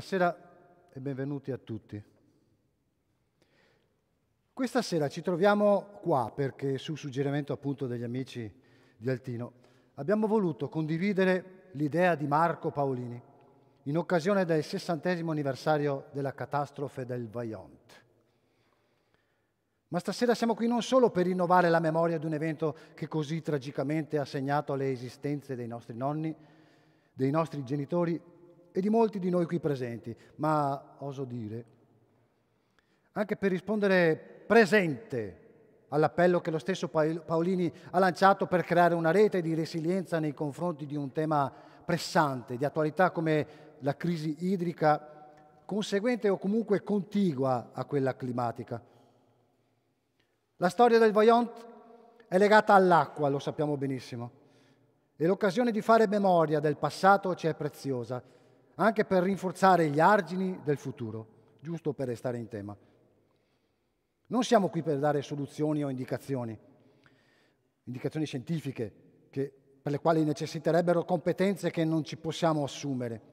buonasera e benvenuti a tutti. Questa sera ci troviamo qua perché, su suggerimento appunto degli amici di Altino, abbiamo voluto condividere l'idea di Marco Paolini in occasione del sessantesimo anniversario della catastrofe del Vaillant. Ma stasera siamo qui non solo per rinnovare la memoria di un evento che così tragicamente ha segnato le esistenze dei nostri nonni, dei nostri genitori, e di molti di noi qui presenti, ma oso dire, anche per rispondere presente all'appello che lo stesso Paolini ha lanciato per creare una rete di resilienza nei confronti di un tema pressante, di attualità come la crisi idrica, conseguente o comunque contigua a quella climatica. La storia del Voyant è legata all'acqua, lo sappiamo benissimo, e l'occasione di fare memoria del passato ci è preziosa anche per rinforzare gli argini del futuro, giusto per restare in tema. Non siamo qui per dare soluzioni o indicazioni, indicazioni scientifiche che, per le quali necessiterebbero competenze che non ci possiamo assumere.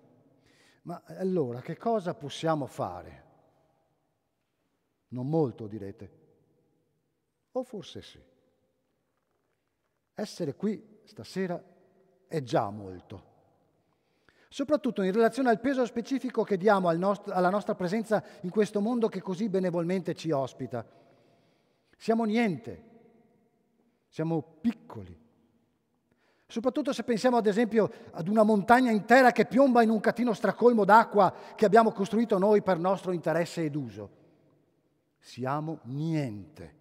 Ma allora che cosa possiamo fare? Non molto, direte. O forse sì. Essere qui stasera è già molto soprattutto in relazione al peso specifico che diamo al nost- alla nostra presenza in questo mondo che così benevolmente ci ospita. Siamo niente, siamo piccoli. Soprattutto se pensiamo ad esempio ad una montagna intera che piomba in un catino stracolmo d'acqua che abbiamo costruito noi per nostro interesse ed uso. Siamo niente.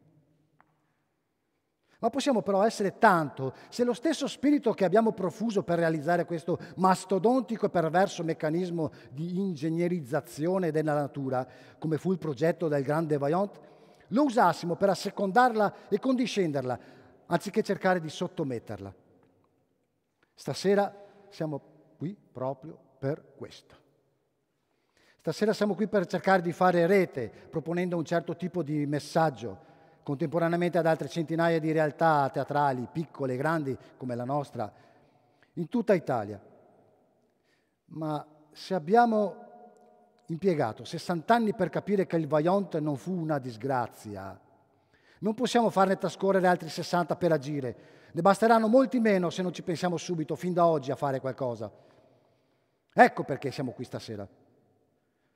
Ma possiamo però essere tanto se lo stesso spirito che abbiamo profuso per realizzare questo mastodontico e perverso meccanismo di ingegnerizzazione della natura, come fu il progetto del grande Vaillant, lo usassimo per assecondarla e condiscenderla, anziché cercare di sottometterla. Stasera siamo qui proprio per questo. Stasera siamo qui per cercare di fare rete, proponendo un certo tipo di messaggio contemporaneamente ad altre centinaia di realtà teatrali, piccole e grandi, come la nostra, in tutta Italia. Ma se abbiamo impiegato 60 anni per capire che il Vaillant non fu una disgrazia, non possiamo farne trascorrere altri 60 per agire. Ne basteranno molti meno se non ci pensiamo subito, fin da oggi, a fare qualcosa. Ecco perché siamo qui stasera.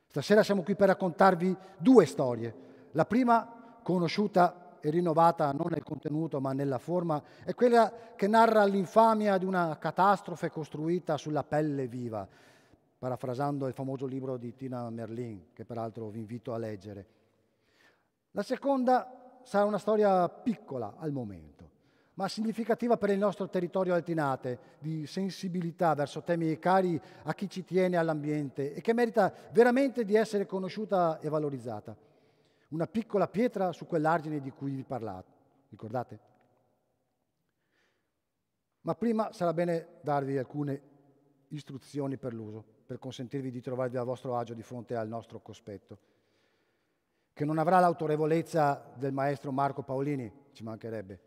Stasera siamo qui per raccontarvi due storie. La prima conosciuta e rinnovata non nel contenuto ma nella forma, è quella che narra l'infamia di una catastrofe costruita sulla pelle viva, parafrasando il famoso libro di Tina Merlin, che peraltro vi invito a leggere. La seconda sarà una storia piccola al momento, ma significativa per il nostro territorio altinate, di sensibilità verso temi cari a chi ci tiene all'ambiente e che merita veramente di essere conosciuta e valorizzata una piccola pietra su quell'argine di cui vi parlate. Ricordate? Ma prima sarà bene darvi alcune istruzioni per l'uso, per consentirvi di trovarvi a vostro agio di fronte al nostro cospetto, che non avrà l'autorevolezza del maestro Marco Paolini, ci mancherebbe,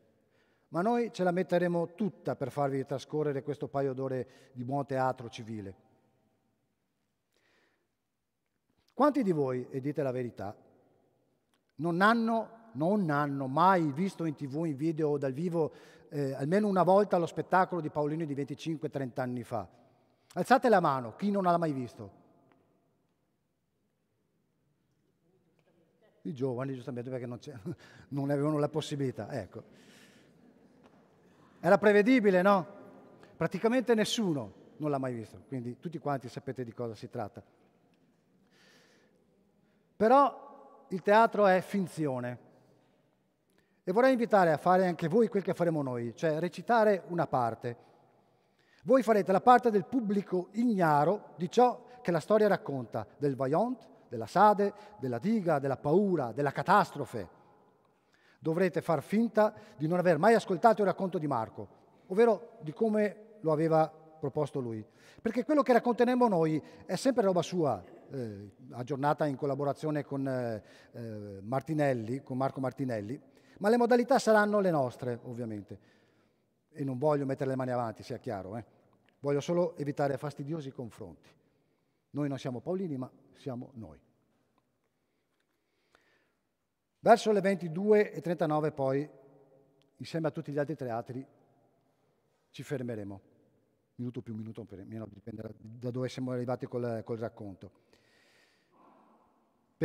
ma noi ce la metteremo tutta per farvi trascorrere questo paio d'ore di buon teatro civile. Quanti di voi, e dite la verità, non hanno, non hanno mai visto in tv, in video o dal vivo, eh, almeno una volta lo spettacolo di Paolini di 25-30 anni fa. Alzate la mano, chi non l'ha mai visto? I giovani, giustamente, perché non, non avevano la possibilità. Ecco. Era prevedibile, no? Praticamente nessuno non l'ha mai visto, quindi tutti quanti sapete di cosa si tratta. Però il teatro è finzione. E vorrei invitare a fare anche voi quel che faremo noi, cioè recitare una parte. Voi farete la parte del pubblico ignaro di ciò che la storia racconta, del Vaillant, della Sade, della diga, della paura, della catastrofe. Dovrete far finta di non aver mai ascoltato il racconto di Marco, ovvero di come lo aveva proposto lui. Perché quello che racconteremo noi è sempre roba sua, eh, aggiornata in collaborazione con, eh, eh, Martinelli, con Marco Martinelli, ma le modalità saranno le nostre ovviamente e non voglio mettere le mani avanti, sia chiaro, eh. voglio solo evitare fastidiosi confronti. Noi non siamo Paolini, ma siamo noi. Verso le 22 e 39 poi, insieme a tutti gli altri teatri, ci fermeremo. Minuto più, minuto meno, dipende da dove siamo arrivati col, col racconto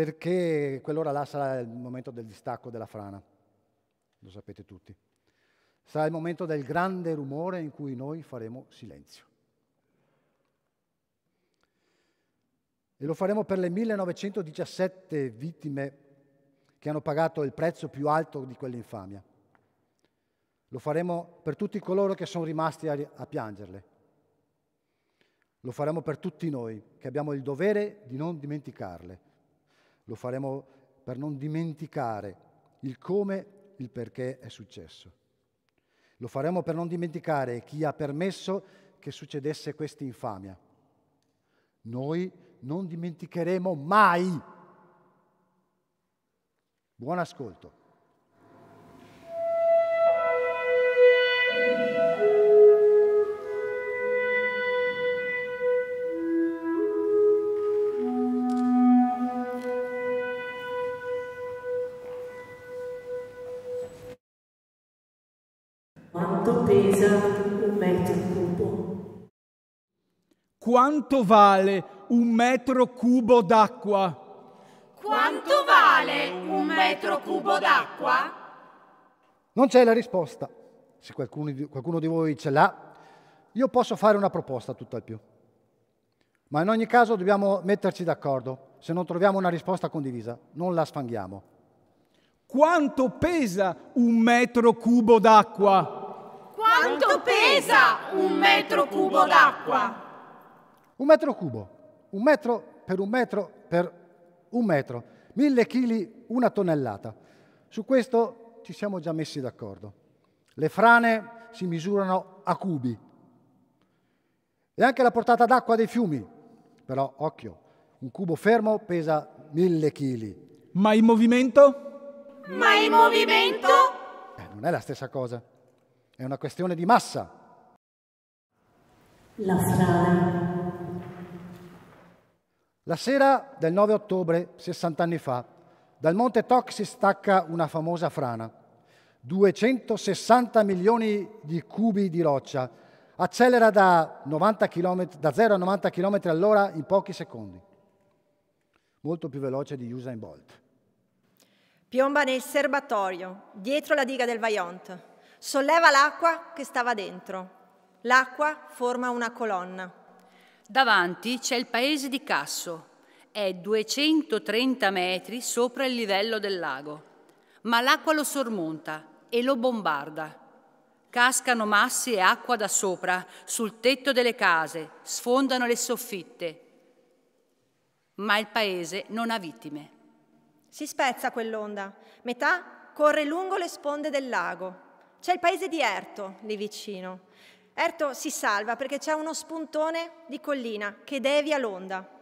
perché quell'ora là sarà il momento del distacco della frana, lo sapete tutti. Sarà il momento del grande rumore in cui noi faremo silenzio. E lo faremo per le 1917 vittime che hanno pagato il prezzo più alto di quell'infamia. Lo faremo per tutti coloro che sono rimasti a, a, piangerle. Lo faremo per tutti noi che abbiamo il dovere di non dimenticarle lo faremo per non dimenticare il come, il perché è successo. Lo faremo per non dimenticare chi ha permesso che succedesse questa infamia. Noi non dimenticheremo mai. Buon ascolto. Quanto vale un metro cubo d'acqua? Quanto vale un metro cubo d'acqua? Non c'è la risposta. Se qualcuno di, qualcuno di voi ce l'ha, io posso fare una proposta tutt'al più. Ma in ogni caso dobbiamo metterci d'accordo. Se non troviamo una risposta condivisa, non la sfanghiamo. Quanto pesa un metro cubo d'acqua? Quanto pesa un metro cubo d'acqua? Un metro cubo, un metro per un metro per un metro, mille chili, una tonnellata. Su questo ci siamo già messi d'accordo. Le frane si misurano a cubi. E anche la portata d'acqua dei fiumi. Però, occhio, un cubo fermo pesa mille chili. Ma in movimento? Ma in movimento? Eh, non è la stessa cosa. È una questione di massa. La frana la sera del 9 ottobre, 60 anni fa, dal Monte Toc si stacca una famosa frana. 260 milioni di cubi di roccia accelera da, km, da 0 a 90 km all'ora in pochi secondi. Molto più veloce di Usain Bolt. Piomba nel serbatoio, dietro la diga del Vaillant. Solleva l'acqua che stava dentro. L'acqua forma una colonna. Davanti c'è il paese di Casso, è 230 metri sopra il livello del lago, ma l'acqua lo sormonta e lo bombarda. Cascano massi e acqua da sopra, sul tetto delle case, sfondano le soffitte. Ma il paese non ha vittime. Si spezza quell'onda, metà corre lungo le sponde del lago. C'è il paese di Erto, lì vicino. Erto si salva perché c'è uno spuntone di collina che devia l'onda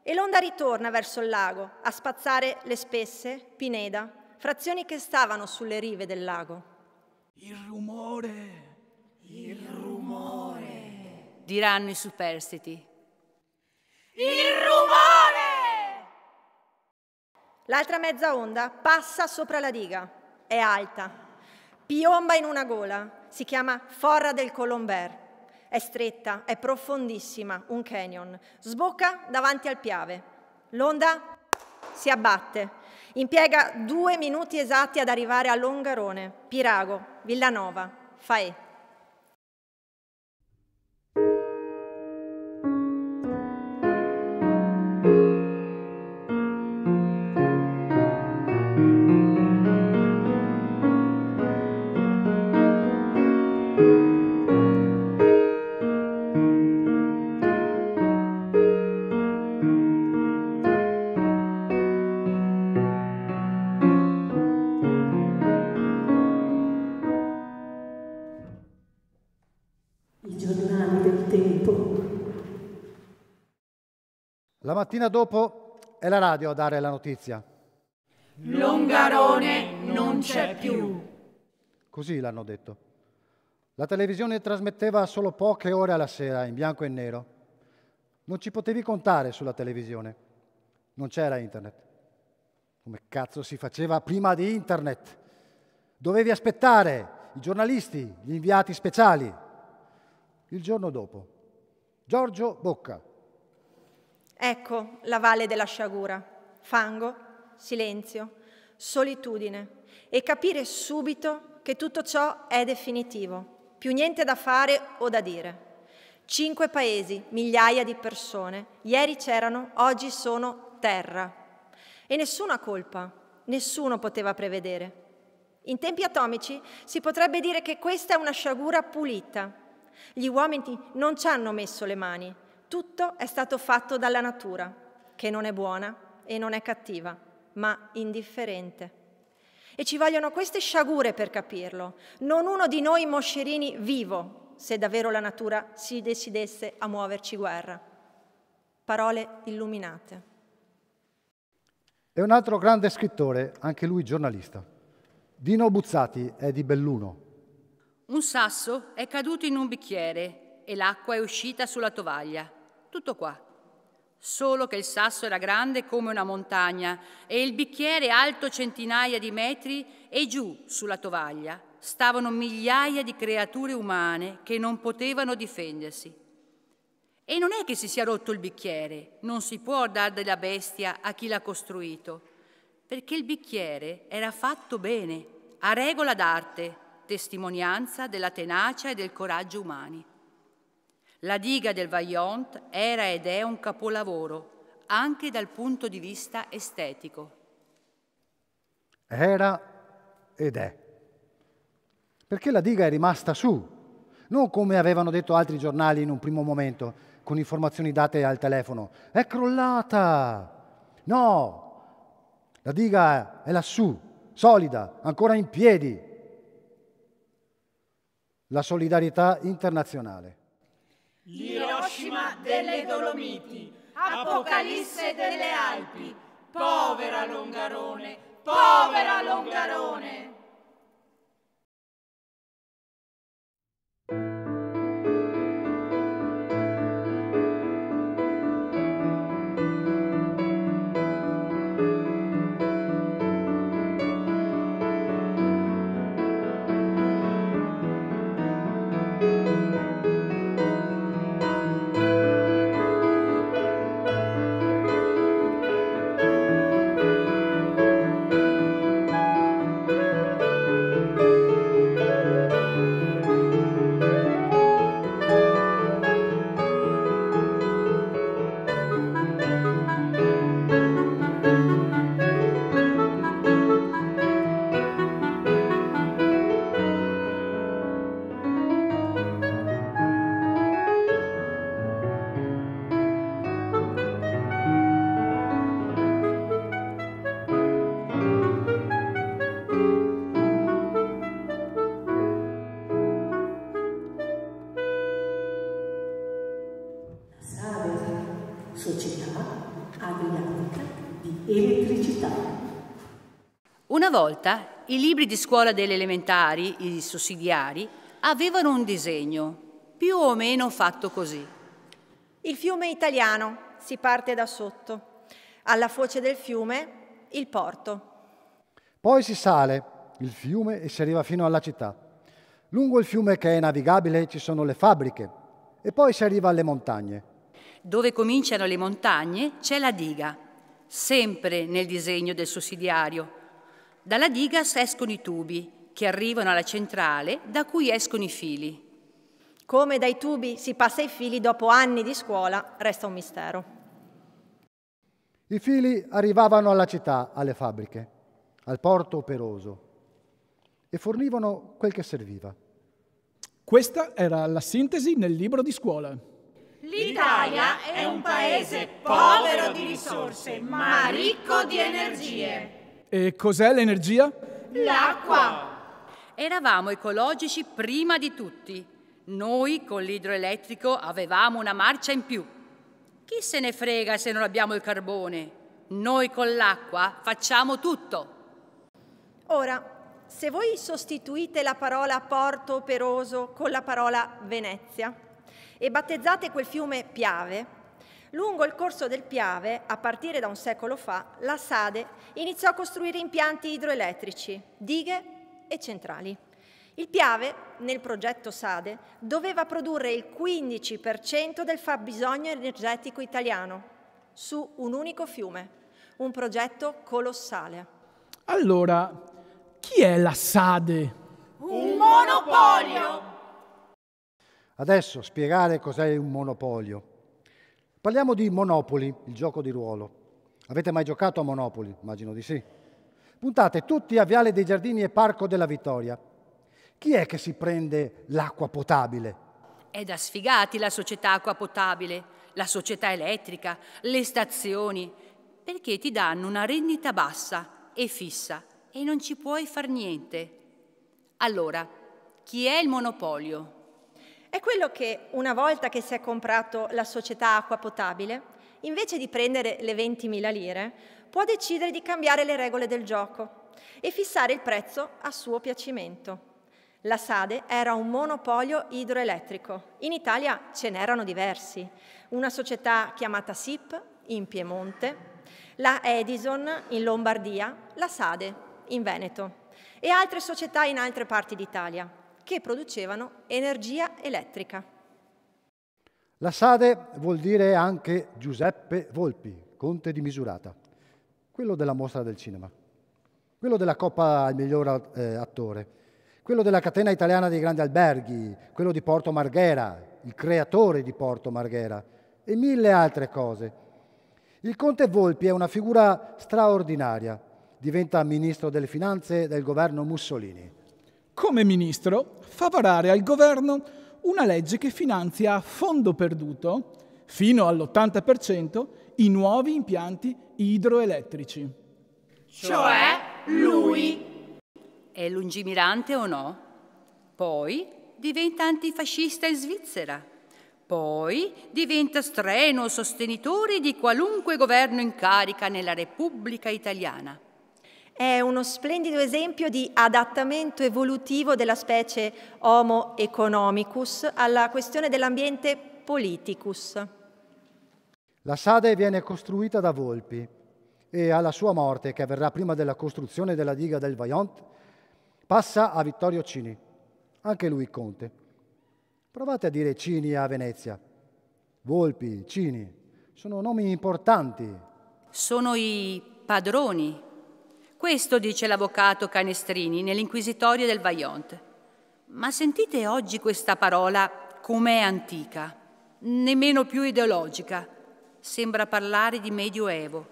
e l'onda ritorna verso il lago a spazzare le spesse, pineda, frazioni che stavano sulle rive del lago. Il rumore, il rumore, diranno i superstiti. Il rumore! L'altra mezza onda passa sopra la diga, è alta, piomba in una gola si chiama Forra del Colombert. È stretta, è profondissima, un canyon. Sbocca davanti al Piave. L'onda si abbatte. Impiega due minuti esatti ad arrivare a Longarone, Pirago, Villanova, Faè. mattina dopo è la radio a dare la notizia. Longarone non c'è più. Così l'hanno detto. La televisione trasmetteva solo poche ore alla sera in bianco e nero. Non ci potevi contare sulla televisione. Non c'era internet. Come cazzo si faceva prima di internet? Dovevi aspettare i giornalisti, gli inviati speciali. Il giorno dopo, Giorgio Bocca, Ecco la valle della sciagura, fango, silenzio, solitudine e capire subito che tutto ciò è definitivo, più niente da fare o da dire. Cinque paesi, migliaia di persone, ieri c'erano, oggi sono terra. E nessuna colpa, nessuno poteva prevedere. In tempi atomici si potrebbe dire che questa è una sciagura pulita. Gli uomini non ci hanno messo le mani, tutto è stato fatto dalla natura, che non è buona e non è cattiva, ma indifferente. E ci vogliono queste sciagure per capirlo. Non uno di noi moscerini vivo, se davvero la natura si decidesse a muoverci guerra. Parole illuminate. E un altro grande scrittore, anche lui giornalista. Dino Buzzati è di Belluno. Un sasso è caduto in un bicchiere e l'acqua è uscita sulla tovaglia. Tutto qua. Solo che il sasso era grande come una montagna e il bicchiere alto centinaia di metri e giù sulla tovaglia stavano migliaia di creature umane che non potevano difendersi. E non è che si sia rotto il bicchiere, non si può dar della bestia a chi l'ha costruito, perché il bicchiere era fatto bene, a regola d'arte, testimonianza della tenacia e del coraggio umani. La diga del Vaillant era ed è un capolavoro, anche dal punto di vista estetico. Era ed è. Perché la diga è rimasta su, non come avevano detto altri giornali in un primo momento, con informazioni date al telefono. È crollata! No! La diga è lassù, solida, ancora in piedi. La solidarietà internazionale. L'Hiroshima delle Dolomiti, Apocalisse delle Alpi, povera Longarone, povera Longarone! volta i libri di scuola delle elementari, i sussidiari, avevano un disegno, più o meno fatto così. Il fiume italiano, si parte da sotto. Alla foce del fiume, il porto. Poi si sale il fiume e si arriva fino alla città. Lungo il fiume che è navigabile ci sono le fabbriche e poi si arriva alle montagne. Dove cominciano le montagne c'è la diga, sempre nel disegno del sussidiario, dalla digas escono i tubi che arrivano alla centrale da cui escono i fili. Come dai tubi si passa ai fili dopo anni di scuola resta un mistero. I fili arrivavano alla città, alle fabbriche, al porto operoso e fornivano quel che serviva. Questa era la sintesi nel libro di scuola. L'Italia è un paese povero di risorse, ma ricco di energie. E cos'è l'energia? L'acqua! Eravamo ecologici prima di tutti. Noi con l'idroelettrico avevamo una marcia in più. Chi se ne frega se non abbiamo il carbone? Noi con l'acqua facciamo tutto. Ora, se voi sostituite la parola porto operoso con la parola Venezia e battezzate quel fiume Piave, Lungo il corso del Piave, a partire da un secolo fa, la Sade iniziò a costruire impianti idroelettrici, dighe e centrali. Il Piave, nel progetto Sade, doveva produrre il 15% del fabbisogno energetico italiano su un unico fiume, un progetto colossale. Allora, chi è la Sade? Un monopolio! Adesso spiegare cos'è un monopolio. Parliamo di Monopoli, il gioco di ruolo. Avete mai giocato a Monopoli? Immagino di sì. Puntate tutti a Viale dei Giardini e Parco della Vittoria. Chi è che si prende l'acqua potabile? È da sfigati la società acqua potabile, la società elettrica, le stazioni, perché ti danno una rendita bassa e fissa e non ci puoi far niente. Allora, chi è il monopolio? È quello che una volta che si è comprato la società acqua potabile, invece di prendere le 20.000 lire, può decidere di cambiare le regole del gioco e fissare il prezzo a suo piacimento. La Sade era un monopolio idroelettrico. In Italia ce n'erano diversi. Una società chiamata SIP in Piemonte, la Edison in Lombardia, la Sade in Veneto e altre società in altre parti d'Italia che producevano energia elettrica. La Sade vuol dire anche Giuseppe Volpi, conte di Misurata, quello della mostra del cinema, quello della Coppa al miglior eh, attore, quello della catena italiana dei grandi alberghi, quello di Porto Marghera, il creatore di Porto Marghera e mille altre cose. Il conte Volpi è una figura straordinaria, diventa ministro delle finanze del governo Mussolini come ministro, fa varare al governo una legge che finanzia a fondo perduto, fino all'80%, i nuovi impianti idroelettrici. Cioè lui. È lungimirante o no? Poi diventa antifascista in Svizzera. Poi diventa strenuo sostenitore di qualunque governo in carica nella Repubblica Italiana. È uno splendido esempio di adattamento evolutivo della specie Homo economicus alla questione dell'ambiente politicus. La Sade viene costruita da Volpi e alla sua morte, che avverrà prima della costruzione della diga del Vaillant, passa a Vittorio Cini, anche lui conte. Provate a dire Cini a Venezia. Volpi, Cini, sono nomi importanti. Sono i padroni questo dice l'avvocato Canestrini nell'inquisitorio del Vaillant. Ma sentite oggi questa parola com'è antica, nemmeno più ideologica. Sembra parlare di medioevo,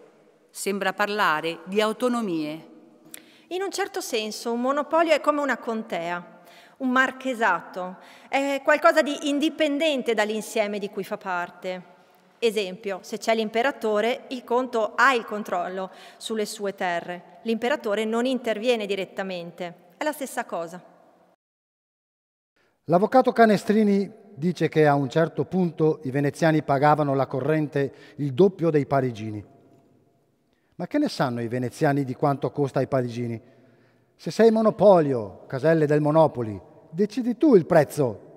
sembra parlare di autonomie. In un certo senso un monopolio è come una contea, un marchesato, è qualcosa di indipendente dall'insieme di cui fa parte. Esempio, se c'è l'imperatore, il conto ha il controllo sulle sue terre. L'imperatore non interviene direttamente. È la stessa cosa. L'avvocato Canestrini dice che a un certo punto i veneziani pagavano la corrente il doppio dei parigini. Ma che ne sanno i veneziani di quanto costa ai parigini? Se sei monopolio, caselle del Monopoli, decidi tu il prezzo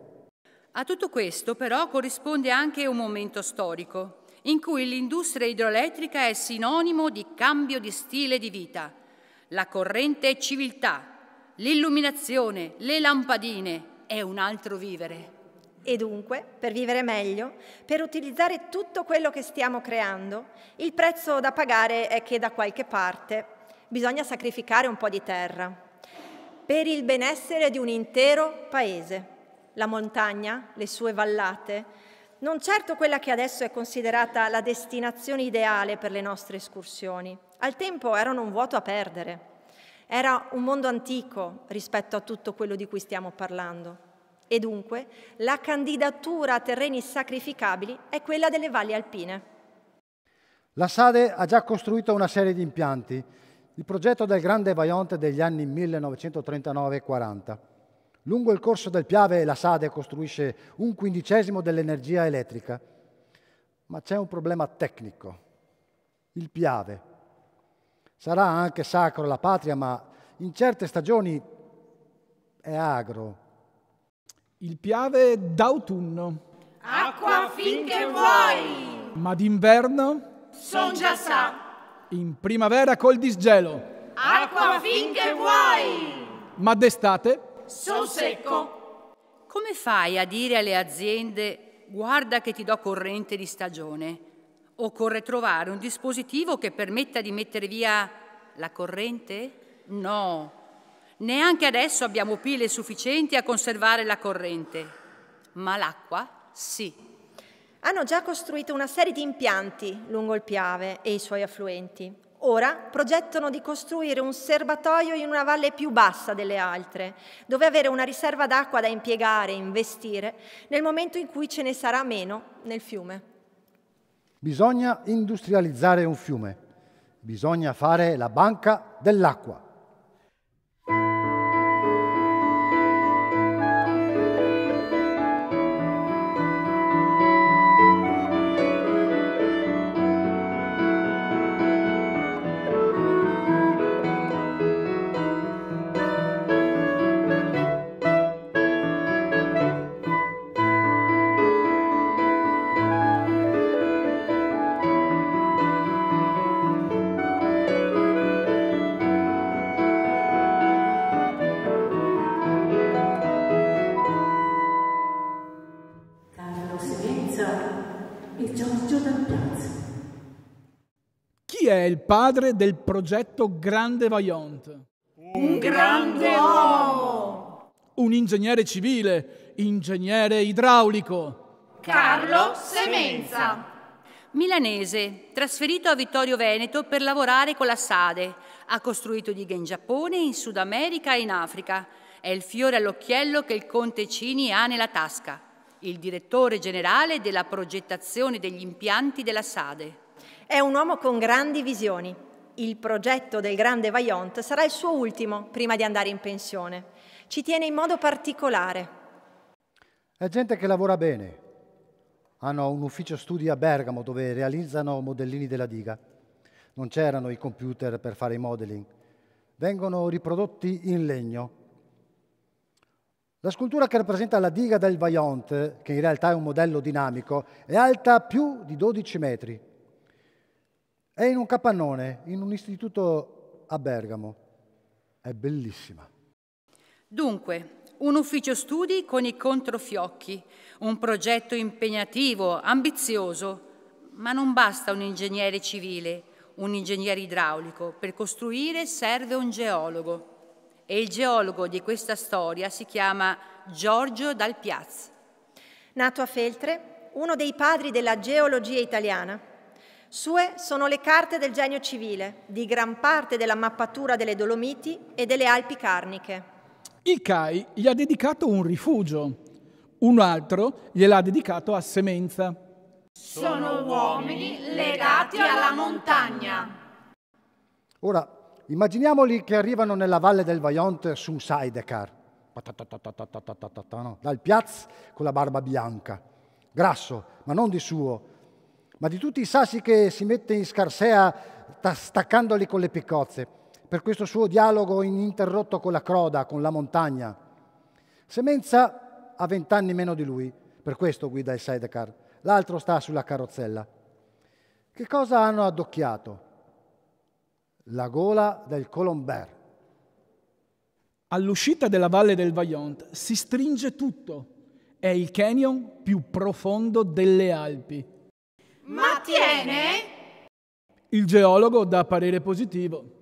a tutto questo però corrisponde anche un momento storico in cui l'industria idroelettrica è sinonimo di cambio di stile di vita. La corrente è civiltà, l'illuminazione, le lampadine è un altro vivere. E dunque, per vivere meglio, per utilizzare tutto quello che stiamo creando, il prezzo da pagare è che da qualche parte bisogna sacrificare un po' di terra per il benessere di un intero paese la montagna, le sue vallate, non certo quella che adesso è considerata la destinazione ideale per le nostre escursioni. Al tempo erano un vuoto a perdere. Era un mondo antico rispetto a tutto quello di cui stiamo parlando. E dunque la candidatura a terreni sacrificabili è quella delle valli alpine. La Sade ha già costruito una serie di impianti, il progetto del Grande Vaillant degli anni 1939-40. Lungo il corso del Piave la Sade costruisce un quindicesimo dell'energia elettrica, ma c'è un problema tecnico. Il Piave sarà anche sacro alla patria, ma in certe stagioni è agro. Il Piave d'autunno. Acqua finché vuoi! Ma d'inverno? Son già sa. In primavera col disgelo. Acqua finché vuoi! Ma d'estate? sono secco. Come fai a dire alle aziende guarda che ti do corrente di stagione? Occorre trovare un dispositivo che permetta di mettere via la corrente? No. Neanche adesso abbiamo pile sufficienti a conservare la corrente, ma l'acqua sì. Hanno già costruito una serie di impianti lungo il Piave e i suoi affluenti, Ora progettano di costruire un serbatoio in una valle più bassa delle altre, dove avere una riserva d'acqua da impiegare e investire nel momento in cui ce ne sarà meno nel fiume. Bisogna industrializzare un fiume, bisogna fare la banca dell'acqua. il padre del progetto Grande Vaillant. Un grande uomo! Un ingegnere civile, ingegnere idraulico. Carlo Semenza. Milanese, trasferito a Vittorio Veneto per lavorare con la Sade. Ha costruito dighe in Giappone, in Sud America e in Africa. È il fiore all'occhiello che il conte Cini ha nella tasca. Il direttore generale della progettazione degli impianti della Sade. È un uomo con grandi visioni. Il progetto del grande Vaillant sarà il suo ultimo prima di andare in pensione. Ci tiene in modo particolare. È gente che lavora bene. Hanno un ufficio studi a Bergamo dove realizzano modellini della diga. Non c'erano i computer per fare i modeling. Vengono riprodotti in legno. La scultura che rappresenta la diga del Vaillant, che in realtà è un modello dinamico, è alta più di 12 metri. È in un capannone, in un istituto a Bergamo. È bellissima. Dunque, un ufficio studi con i controfiocchi, un progetto impegnativo, ambizioso, ma non basta un ingegnere civile, un ingegnere idraulico, per costruire serve un geologo. E il geologo di questa storia si chiama Giorgio Dal Piazza. Nato a Feltre, uno dei padri della geologia italiana, sue sono le carte del genio civile, di gran parte della mappatura delle Dolomiti e delle Alpi Carniche. Il CAI gli ha dedicato un rifugio, un altro gliel'ha dedicato a Semenza. Sono uomini legati alla montagna. Ora, immaginiamoli che arrivano nella valle del Vajont su un sidecar, dal piazza con la barba bianca, grasso, ma non di suo, ma di tutti i sassi che si mette in scarsea staccandoli con le piccozze, per questo suo dialogo ininterrotto con la croda, con la montagna. Semenza ha vent'anni meno di lui, per questo guida il sidecar, l'altro sta sulla carrozzella. Che cosa hanno addocchiato? La gola del Colombert. All'uscita della valle del Vaillant si stringe tutto. È il canyon più profondo delle Alpi. Ma tiene? Il geologo dà parere positivo.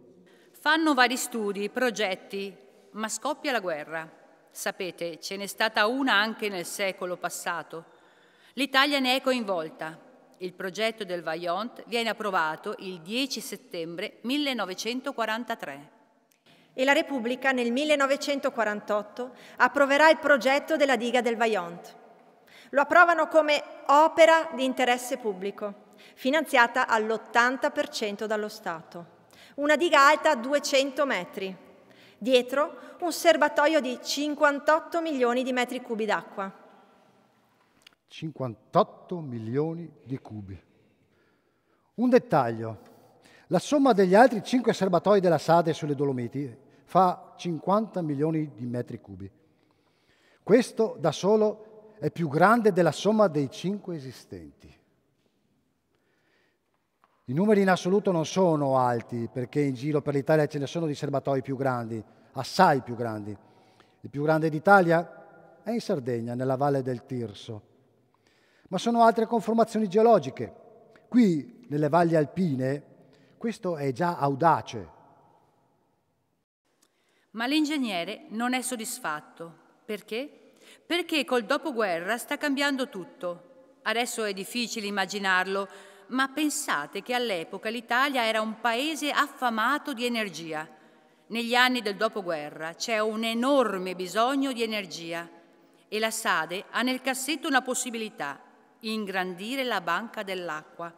Fanno vari studi, progetti, ma scoppia la guerra. Sapete, ce n'è stata una anche nel secolo passato. L'Italia ne è coinvolta. Il progetto del Vaillant viene approvato il 10 settembre 1943 e la Repubblica nel 1948 approverà il progetto della diga del Vaillant. Lo approvano come opera di interesse pubblico, finanziata all'80% dallo Stato. Una diga alta 200 metri. Dietro un serbatoio di 58 milioni di metri cubi d'acqua. 58 milioni di cubi. Un dettaglio. La somma degli altri 5 serbatoi della Sade sulle Dolomiti fa 50 milioni di metri cubi. Questo da solo è più grande della somma dei cinque esistenti. I numeri in assoluto non sono alti perché in giro per l'Italia ce ne sono di serbatoi più grandi, assai più grandi. Il più grande d'Italia è in Sardegna, nella valle del Tirso. Ma sono altre conformazioni geologiche. Qui, nelle valli alpine, questo è già audace. Ma l'ingegnere non è soddisfatto perché perché col dopoguerra sta cambiando tutto. Adesso è difficile immaginarlo, ma pensate che all'epoca l'Italia era un paese affamato di energia. Negli anni del dopoguerra c'è un enorme bisogno di energia e la Sade ha nel cassetto una possibilità, ingrandire la banca dell'acqua.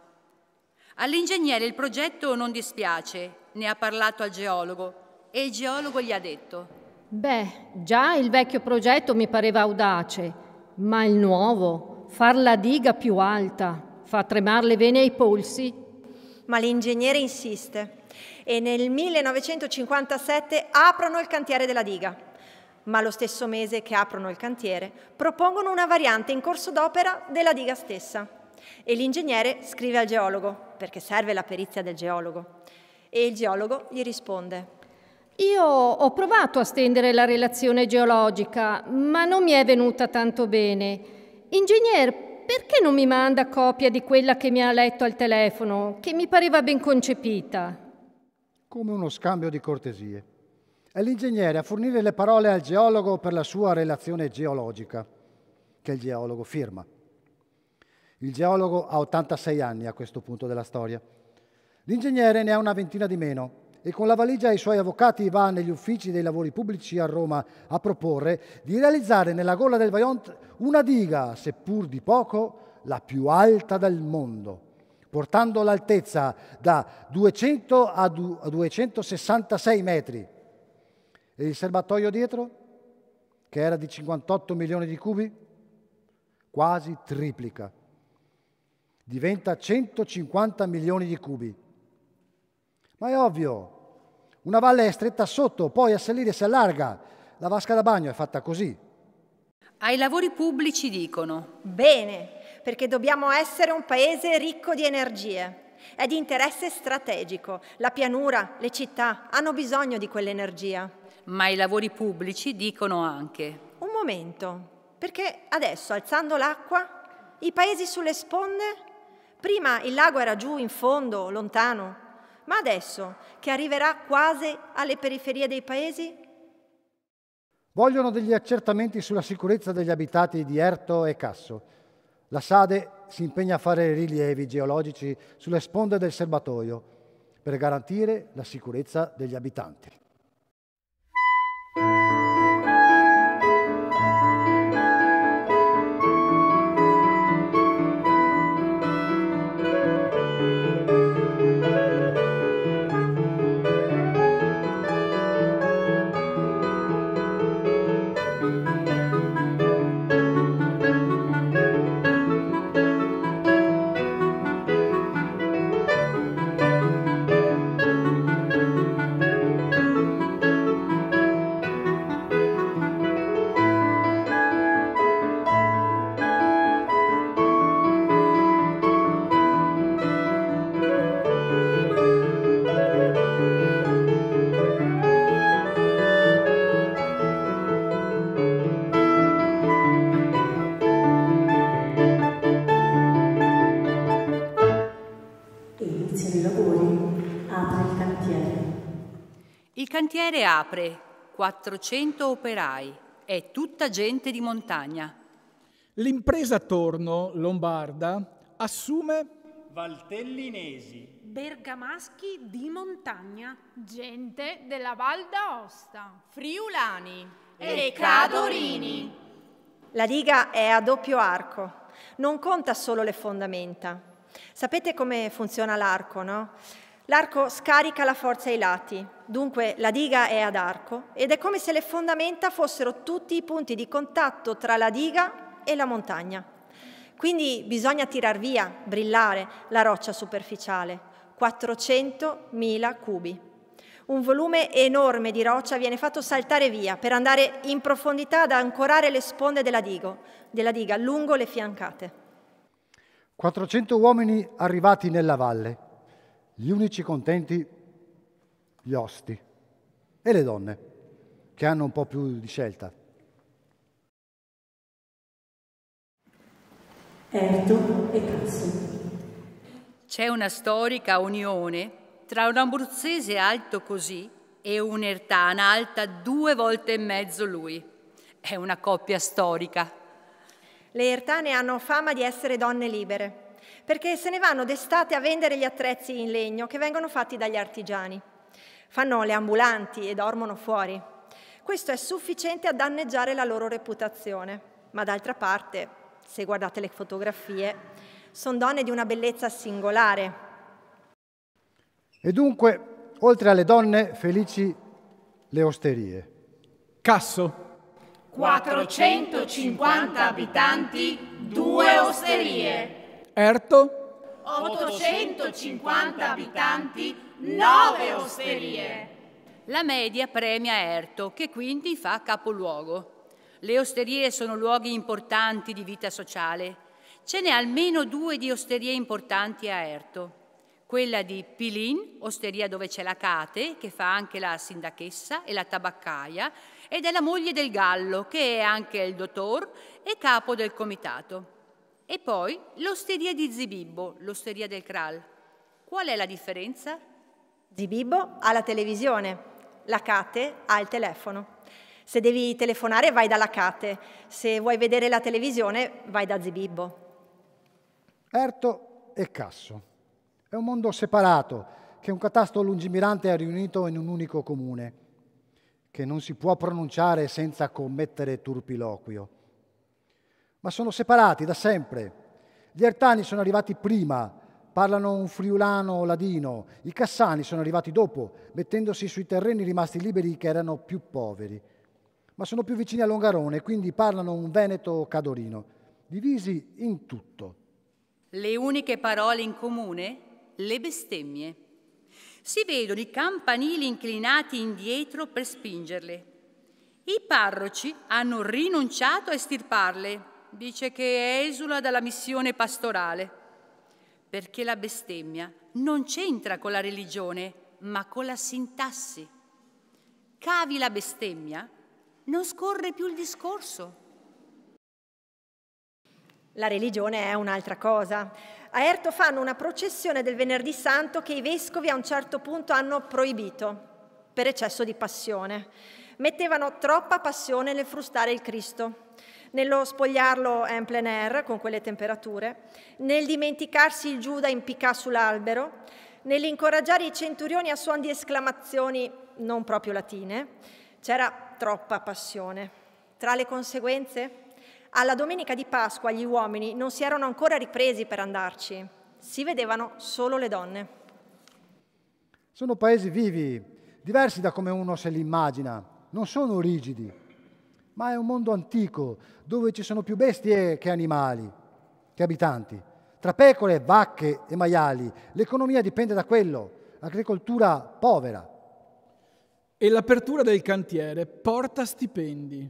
All'ingegnere il progetto non dispiace, ne ha parlato al geologo e il geologo gli ha detto Beh, già il vecchio progetto mi pareva audace, ma il nuovo, far la diga più alta, fa tremare le vene ai polsi. Ma l'ingegnere insiste e nel 1957 aprono il cantiere della diga. Ma lo stesso mese che aprono il cantiere propongono una variante in corso d'opera della diga stessa. E l'ingegnere scrive al geologo, perché serve la perizia del geologo. E il geologo gli risponde, io ho provato a stendere la relazione geologica, ma non mi è venuta tanto bene. Ingegner, perché non mi manda copia di quella che mi ha letto al telefono, che mi pareva ben concepita? Come uno scambio di cortesie. È l'ingegnere a fornire le parole al geologo per la sua relazione geologica, che il geologo firma. Il geologo ha 86 anni a questo punto della storia. L'ingegnere ne ha una ventina di meno e con la valigia ai suoi avvocati va negli uffici dei lavori pubblici a Roma a proporre di realizzare nella gola del Vajont una diga, seppur di poco, la più alta del mondo portando l'altezza da 200 a 266 metri. E il serbatoio dietro, che era di 58 milioni di cubi, quasi triplica, diventa 150 milioni di cubi. Ma è ovvio, una valle è stretta sotto, poi a salire si allarga. La vasca da bagno è fatta così. Ai lavori pubblici dicono: Bene, perché dobbiamo essere un paese ricco di energie. È di interesse strategico. La pianura, le città hanno bisogno di quell'energia. Ma i lavori pubblici dicono anche: Un momento, perché adesso alzando l'acqua, i paesi sulle sponde, prima il lago era giù in fondo, lontano, ma adesso, che arriverà quasi alle periferie dei paesi? Vogliono degli accertamenti sulla sicurezza degli abitati di Erto e Casso. La Sade si impegna a fare rilievi geologici sulle sponde del serbatoio per garantire la sicurezza degli abitanti. cantiere apre, 400 operai, è tutta gente di montagna. L'impresa Torno Lombarda assume Valtellinesi, bergamaschi di montagna, gente della Val d'Aosta, friulani e, e cadorini. La diga è a doppio arco, non conta solo le fondamenta. Sapete come funziona l'arco, no? L'arco scarica la forza ai lati, Dunque la diga è ad arco ed è come se le fondamenta fossero tutti i punti di contatto tra la diga e la montagna. Quindi bisogna tirar via, brillare la roccia superficiale, 400.000 cubi. Un volume enorme di roccia viene fatto saltare via per andare in profondità ad ancorare le sponde della, digo, della diga lungo le fiancate. 400 uomini arrivati nella valle, gli unici contenti gli osti e le donne, che hanno un po' più di scelta. Erto e Tasso. C'è una storica unione tra un abruzzese alto così e un'ertana alta due volte e mezzo lui. È una coppia storica. Le ertane hanno fama di essere donne libere, perché se ne vanno d'estate a vendere gli attrezzi in legno che vengono fatti dagli artigiani fanno le ambulanti e dormono fuori. Questo è sufficiente a danneggiare la loro reputazione, ma d'altra parte, se guardate le fotografie, sono donne di una bellezza singolare. E dunque, oltre alle donne, felici le osterie. Casso. 450 abitanti, due osterie. Erto. 850 abitanti, 9 osterie. La media premia Erto, che quindi fa capoluogo. Le osterie sono luoghi importanti di vita sociale. Ce n'è almeno due di osterie importanti a Erto. Quella di Pilin, osteria dove c'è la Cate, che fa anche la sindachessa e la tabaccaia, ed è la moglie del Gallo, che è anche il dottor e capo del comitato. E poi l'osteria di Zibibbo, l'osteria del Kral. Qual è la differenza? Zibibbo ha la televisione, la Cate ha il telefono. Se devi telefonare vai dalla Cate, se vuoi vedere la televisione vai da Zibibbo. Erto e Casso. È un mondo separato che un catasto lungimirante ha riunito in un unico comune, che non si può pronunciare senza commettere turpiloquio ma sono separati da sempre. Gli Ertani sono arrivati prima, parlano un friulano ladino, i Cassani sono arrivati dopo, mettendosi sui terreni rimasti liberi che erano più poveri, ma sono più vicini a Longarone, quindi parlano un veneto cadorino, divisi in tutto. Le uniche parole in comune? Le bestemmie. Si vedono i campanili inclinati indietro per spingerle. I parroci hanno rinunciato a estirparle dice che esula dalla missione pastorale, perché la bestemmia non c'entra con la religione, ma con la sintassi. Cavi la bestemmia, non scorre più il discorso. La religione è un'altra cosa. A Erto fanno una processione del venerdì santo che i vescovi a un certo punto hanno proibito per eccesso di passione. Mettevano troppa passione nel frustare il Cristo nello spogliarlo en plein air con quelle temperature, nel dimenticarsi il Giuda impiccato sull'albero, nell'incoraggiare i centurioni a suon di esclamazioni non proprio latine, c'era troppa passione. Tra le conseguenze? Alla domenica di Pasqua gli uomini non si erano ancora ripresi per andarci, si vedevano solo le donne. Sono paesi vivi, diversi da come uno se li immagina, non sono rigidi ma è un mondo antico dove ci sono più bestie che animali, che abitanti. Tra pecore, vacche e maiali, l'economia dipende da quello, l'agricoltura povera. E l'apertura del cantiere porta stipendi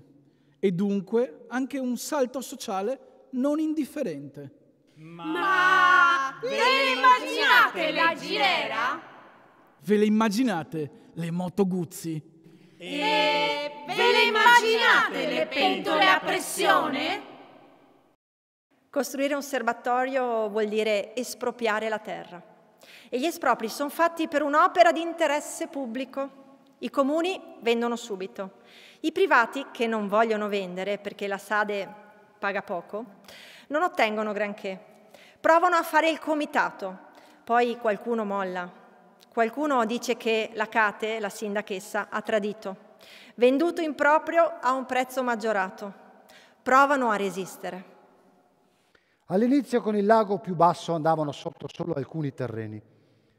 e dunque anche un salto sociale non indifferente. Ma, ve le immaginate la girera? Ve le immaginate le moto Guzzi? E ve le immaginate le pentole a pressione? Costruire un serbatoio vuol dire espropriare la terra. E gli espropri sono fatti per un'opera di interesse pubblico. I comuni vendono subito. I privati, che non vogliono vendere perché la Sade paga poco, non ottengono granché. Provano a fare il comitato, poi qualcuno molla Qualcuno dice che la Cate, la sindachessa, ha tradito, venduto in proprio a un prezzo maggiorato. Provano a resistere. All'inizio con il lago più basso andavano sotto solo alcuni terreni,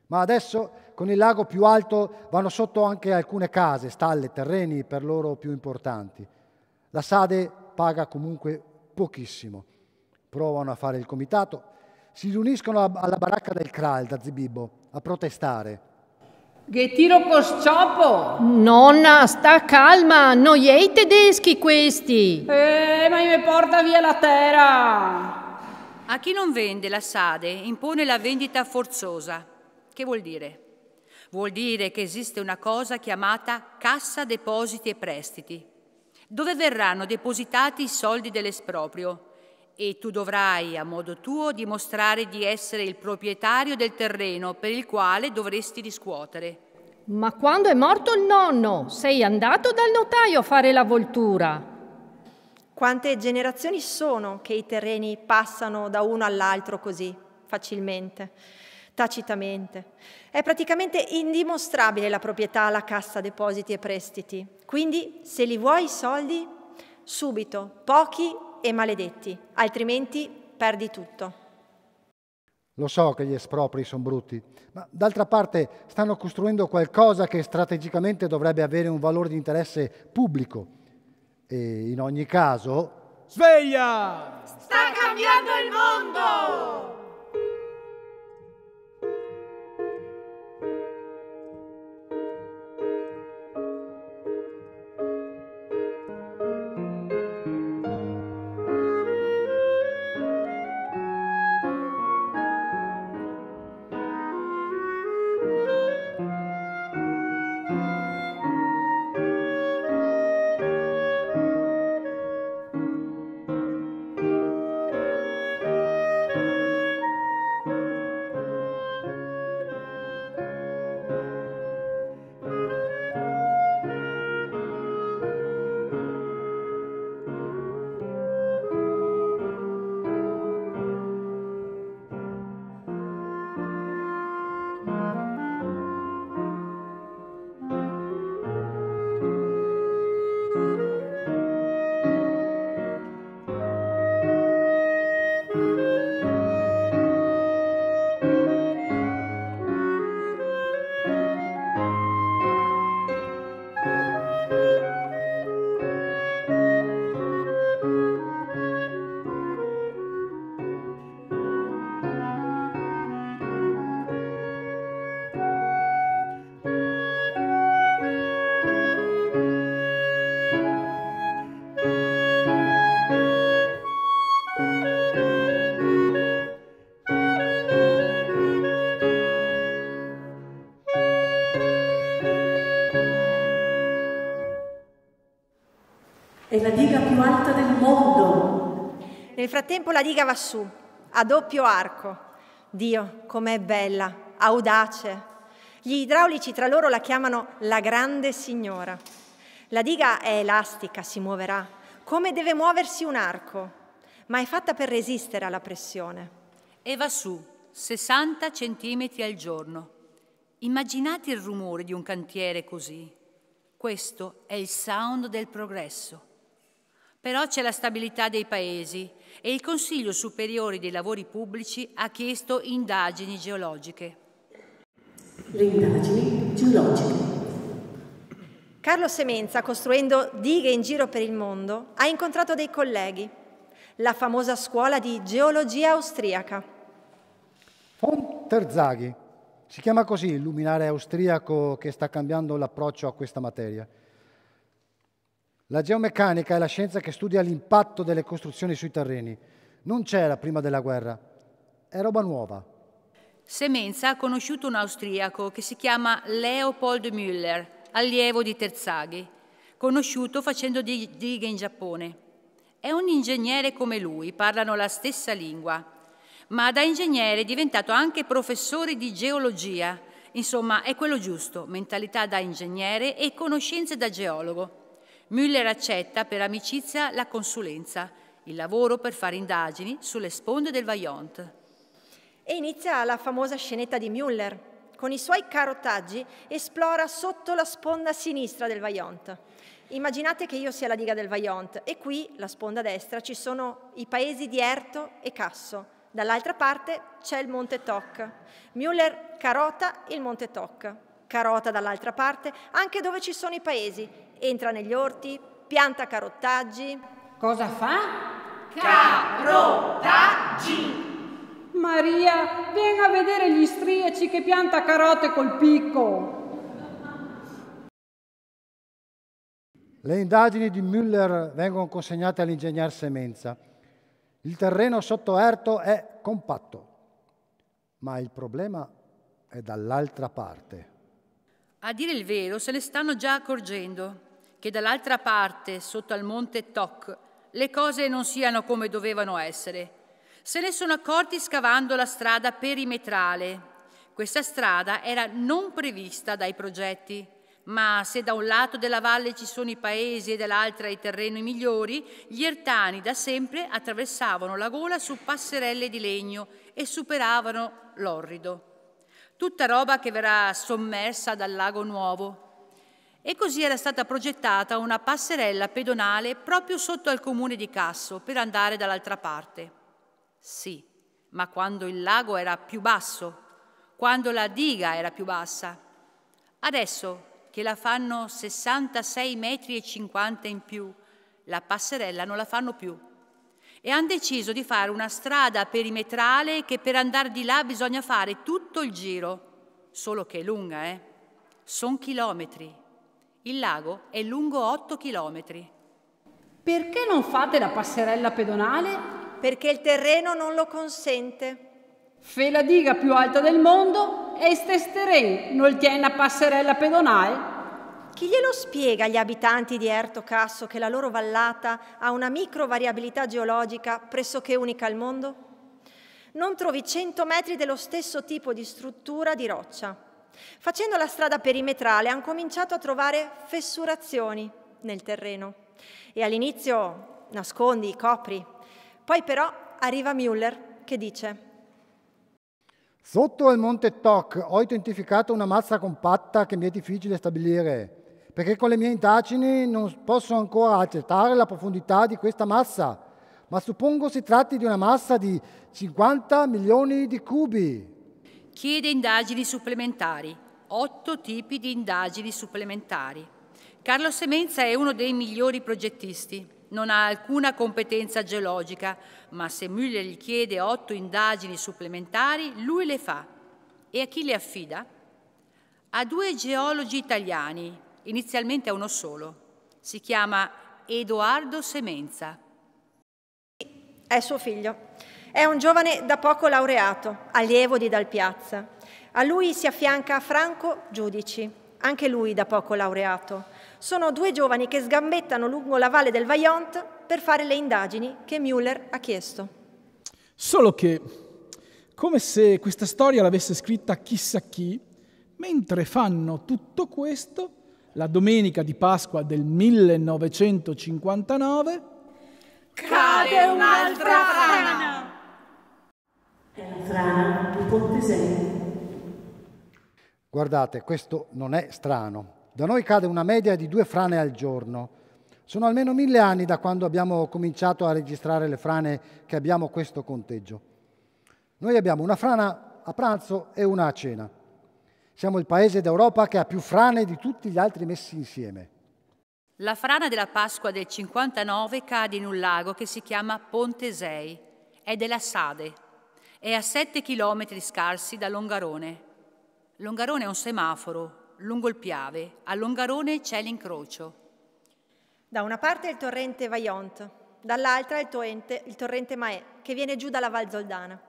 ma adesso con il lago più alto vanno sotto anche alcune case, stalle, terreni per loro più importanti. La Sade paga comunque pochissimo. Provano a fare il comitato, si riuniscono alla baracca del Kral da Zibibbo a protestare. Che tiro con scioppo! Nonna, sta calma, noi è i tedeschi questi! Eh, ma mi porta via la terra! A chi non vende la sade impone la vendita forzosa. Che vuol dire? Vuol dire che esiste una cosa chiamata cassa depositi e prestiti, dove verranno depositati i soldi dell'esproprio e tu dovrai a modo tuo dimostrare di essere il proprietario del terreno per il quale dovresti riscuotere. Ma quando è morto il nonno, sei andato dal notaio a fare la voltura. Quante generazioni sono che i terreni passano da uno all'altro così, facilmente, tacitamente. È praticamente indimostrabile la proprietà alla cassa depositi e prestiti. Quindi, se li vuoi i soldi, subito, pochi e maledetti, altrimenti perdi tutto. Lo so che gli espropri sono brutti, ma d'altra parte stanno costruendo qualcosa che strategicamente dovrebbe avere un valore di interesse pubblico. E in ogni caso... Sveglia! Sta cambiando il mondo! Nel frattempo la diga va su, a doppio arco. Dio, com'è bella, audace. Gli idraulici tra loro la chiamano la grande signora. La diga è elastica, si muoverà, come deve muoversi un arco, ma è fatta per resistere alla pressione. E va su, 60 centimetri al giorno. Immaginate il rumore di un cantiere così. Questo è il sound del progresso. Però c'è la stabilità dei paesi e il Consiglio Superiore dei Lavori Pubblici ha chiesto indagini geologiche. Le indagini geologiche. Carlo Semenza, costruendo dighe in giro per il mondo, ha incontrato dei colleghi, la famosa scuola di geologia austriaca. Von Terzaghi, si chiama così il luminare austriaco che sta cambiando l'approccio a questa materia. La geomeccanica è la scienza che studia l'impatto delle costruzioni sui terreni. Non c'era prima della guerra, è roba nuova. Semenza ha conosciuto un austriaco che si chiama Leopold Müller, allievo di Terzaghi, conosciuto facendo dighe in Giappone. È un ingegnere come lui, parlano la stessa lingua, ma da ingegnere è diventato anche professore di geologia. Insomma, è quello giusto, mentalità da ingegnere e conoscenze da geologo. Müller accetta per amicizia la consulenza, il lavoro per fare indagini sulle sponde del Vaillant. E inizia la famosa scenetta di Müller. Con i suoi carottaggi esplora sotto la sponda sinistra del Vaillant. Immaginate che io sia la diga del Vaillant e qui, la sponda destra, ci sono i paesi di Erto e Casso. Dall'altra parte c'è il Monte Toc. Müller carota il Monte Toc. Carota dall'altra parte anche dove ci sono i paesi Entra negli orti, pianta carottaggi. Cosa fa? Carottaggi! Maria, vieni a vedere gli striaci che pianta carote col picco. Le indagini di Müller vengono consegnate all'ingegner Semenza. Il terreno sotto Erto è compatto, ma il problema è dall'altra parte. A dire il vero, se ne stanno già accorgendo che dall'altra parte, sotto al monte Toc, le cose non siano come dovevano essere. Se ne sono accorti scavando la strada perimetrale. Questa strada era non prevista dai progetti, ma se da un lato della valle ci sono i paesi e dall'altra i terreni migliori, gli ertani da sempre attraversavano la gola su passerelle di legno e superavano l'orrido. Tutta roba che verrà sommersa dal lago nuovo, e così era stata progettata una passerella pedonale proprio sotto al comune di Casso per andare dall'altra parte. Sì, ma quando il lago era più basso, quando la diga era più bassa. Adesso che la fanno 66 metri e 50 in più, la passerella non la fanno più. E hanno deciso di fare una strada perimetrale che per andare di là bisogna fare tutto il giro, solo che è lunga, eh? Sono chilometri il lago è lungo 8 chilometri. Perché non fate la passerella pedonale? Perché il terreno non lo consente. Fe la diga più alta del mondo e stes terreno non tiene la passerella pedonale? Chi glielo spiega agli abitanti di Erto Casso che la loro vallata ha una microvariabilità geologica pressoché unica al mondo? Non trovi 100 metri dello stesso tipo di struttura di roccia, Facendo la strada perimetrale hanno cominciato a trovare fessurazioni nel terreno e all'inizio nascondi, copri. Poi però arriva Müller che dice Sotto il monte Toc ho identificato una massa compatta che mi è difficile stabilire perché con le mie indagini non posso ancora accettare la profondità di questa massa ma suppongo si tratti di una massa di 50 milioni di cubi. Chiede indagini supplementari, otto tipi di indagini supplementari. Carlo Semenza è uno dei migliori progettisti, non ha alcuna competenza geologica, ma se Müller gli chiede otto indagini supplementari, lui le fa. E a chi le affida? A due geologi italiani, inizialmente a uno solo. Si chiama Edoardo Semenza. È suo figlio. È un giovane da poco laureato, allievo di Dal Piazza. A lui si affianca Franco Giudici, anche lui da poco laureato. Sono due giovani che sgambettano lungo la valle del Vajont per fare le indagini che Müller ha chiesto. Solo che, come se questa storia l'avesse scritta chissà chi, mentre fanno tutto questo, la domenica di Pasqua del 1959, cade un'altra rana! è la frana di Pontesene. Guardate, questo non è strano. Da noi cade una media di due frane al giorno. Sono almeno mille anni da quando abbiamo cominciato a registrare le frane che abbiamo questo conteggio. Noi abbiamo una frana a pranzo e una a cena. Siamo il paese d'Europa che ha più frane di tutti gli altri messi insieme. La frana della Pasqua del 59 cade in un lago che si chiama Pontesei. È della Sade, è a 7 chilometri scarsi da Longarone. Longarone è un semaforo lungo il Piave, a Longarone c'è l'incrocio. Da una parte il torrente Vaillant, dall'altra il torrente, il torrente Maè, che viene giù dalla Val Zoldana.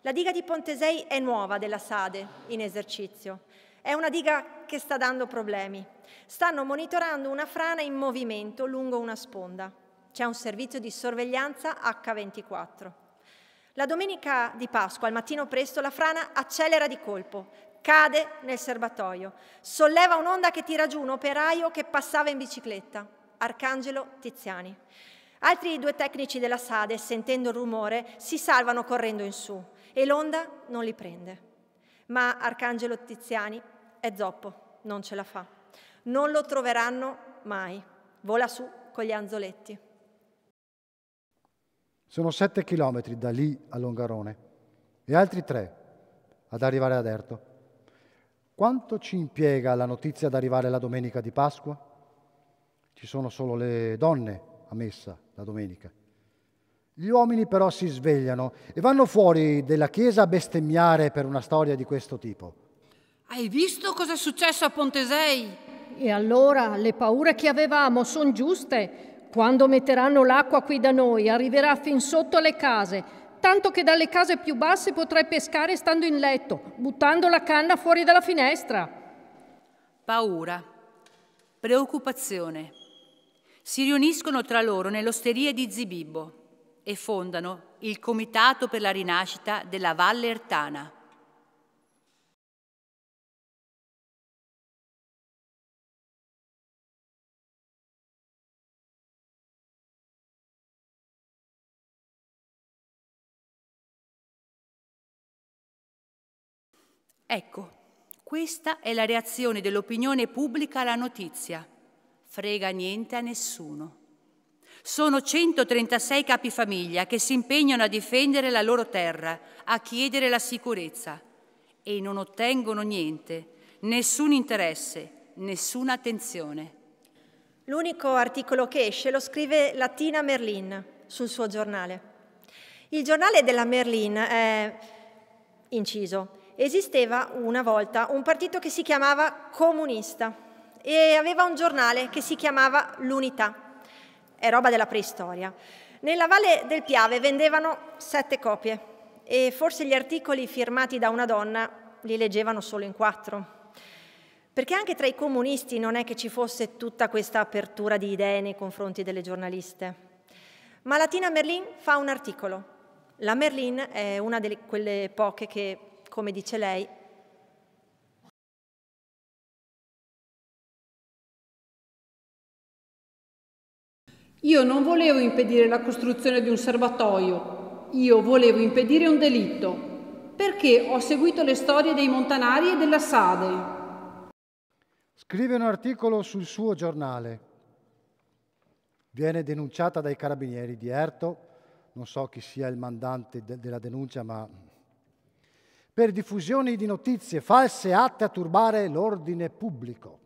La diga di Pontesei è nuova della Sade, in esercizio. È una diga che sta dando problemi. Stanno monitorando una frana in movimento lungo una sponda. C'è un servizio di sorveglianza H24. La domenica di Pasqua, al mattino presto, la frana accelera di colpo, cade nel serbatoio, solleva un'onda che tira giù un operaio che passava in bicicletta, Arcangelo Tiziani. Altri due tecnici della Sade, sentendo il rumore, si salvano correndo in su e l'onda non li prende. Ma Arcangelo Tiziani è zoppo, non ce la fa. Non lo troveranno mai. Vola su con gli anzoletti. Sono sette chilometri da lì a Longarone e altri tre ad arrivare ad Erto. Quanto ci impiega la notizia ad arrivare la domenica di Pasqua? Ci sono solo le donne a messa la domenica. Gli uomini però si svegliano e vanno fuori della chiesa a bestemmiare per una storia di questo tipo. Hai visto cosa è successo a Pontesei? E allora le paure che avevamo sono giuste. Quando metteranno l'acqua qui da noi, arriverà fin sotto le case, tanto che dalle case più basse potrai pescare stando in letto, buttando la canna fuori dalla finestra. Paura, preoccupazione. Si riuniscono tra loro nell'osteria di Zibibbo e fondano il Comitato per la rinascita della Valle Ertana. Ecco, questa è la reazione dell'opinione pubblica alla notizia. Frega niente a nessuno. Sono 136 capifamiglia che si impegnano a difendere la loro terra, a chiedere la sicurezza e non ottengono niente, nessun interesse, nessuna attenzione. L'unico articolo che esce lo scrive Latina Merlin sul suo giornale. Il giornale della Merlin è inciso esisteva una volta un partito che si chiamava comunista e aveva un giornale che si chiamava L'Unità. È roba della preistoria. Nella valle del Piave vendevano sette copie e forse gli articoli firmati da una donna li leggevano solo in quattro. Perché anche tra i comunisti non è che ci fosse tutta questa apertura di idee nei confronti delle giornaliste. Ma la Tina Merlin fa un articolo. La Merlin è una delle quelle poche che come dice lei, Io non volevo impedire la costruzione di un serbatoio, io volevo impedire un delitto, perché ho seguito le storie dei Montanari e della Sade. Scrive un articolo sul suo giornale. Viene denunciata dai carabinieri di Erto, non so chi sia il mandante de della denuncia, ma per diffusione di notizie false atte a turbare l'ordine pubblico.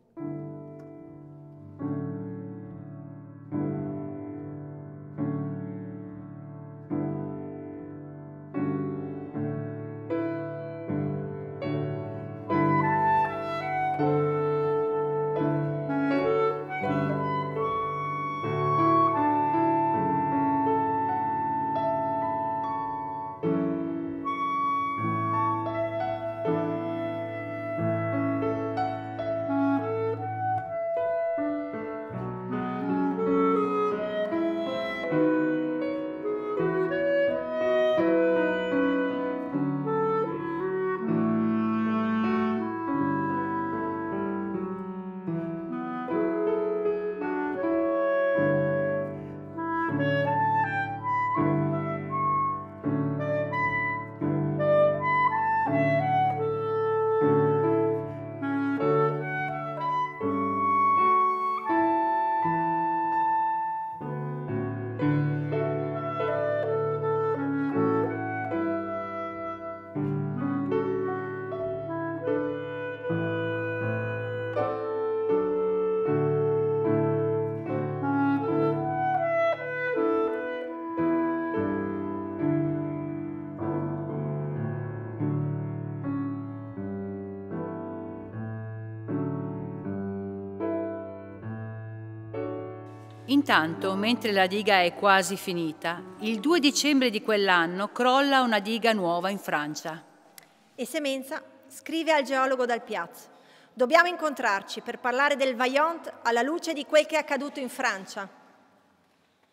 Intanto, mentre la diga è quasi finita, il 2 dicembre di quell'anno crolla una diga nuova in Francia. E Semenza scrive al geologo dal Piazza. Dobbiamo incontrarci per parlare del Vaillant alla luce di quel che è accaduto in Francia.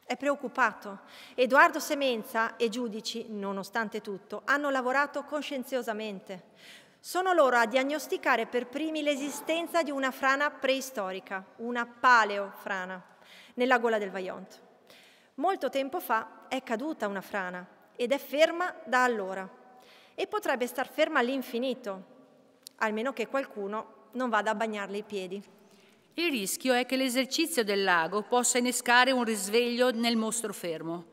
È preoccupato. Edoardo Semenza e giudici, nonostante tutto, hanno lavorato coscienziosamente. Sono loro a diagnosticare per primi l'esistenza di una frana preistorica, una paleofrana nella gola del Vajont. Molto tempo fa è caduta una frana ed è ferma da allora e potrebbe star ferma all'infinito, almeno che qualcuno non vada a bagnarle i piedi. Il rischio è che l'esercizio del lago possa innescare un risveglio nel mostro fermo.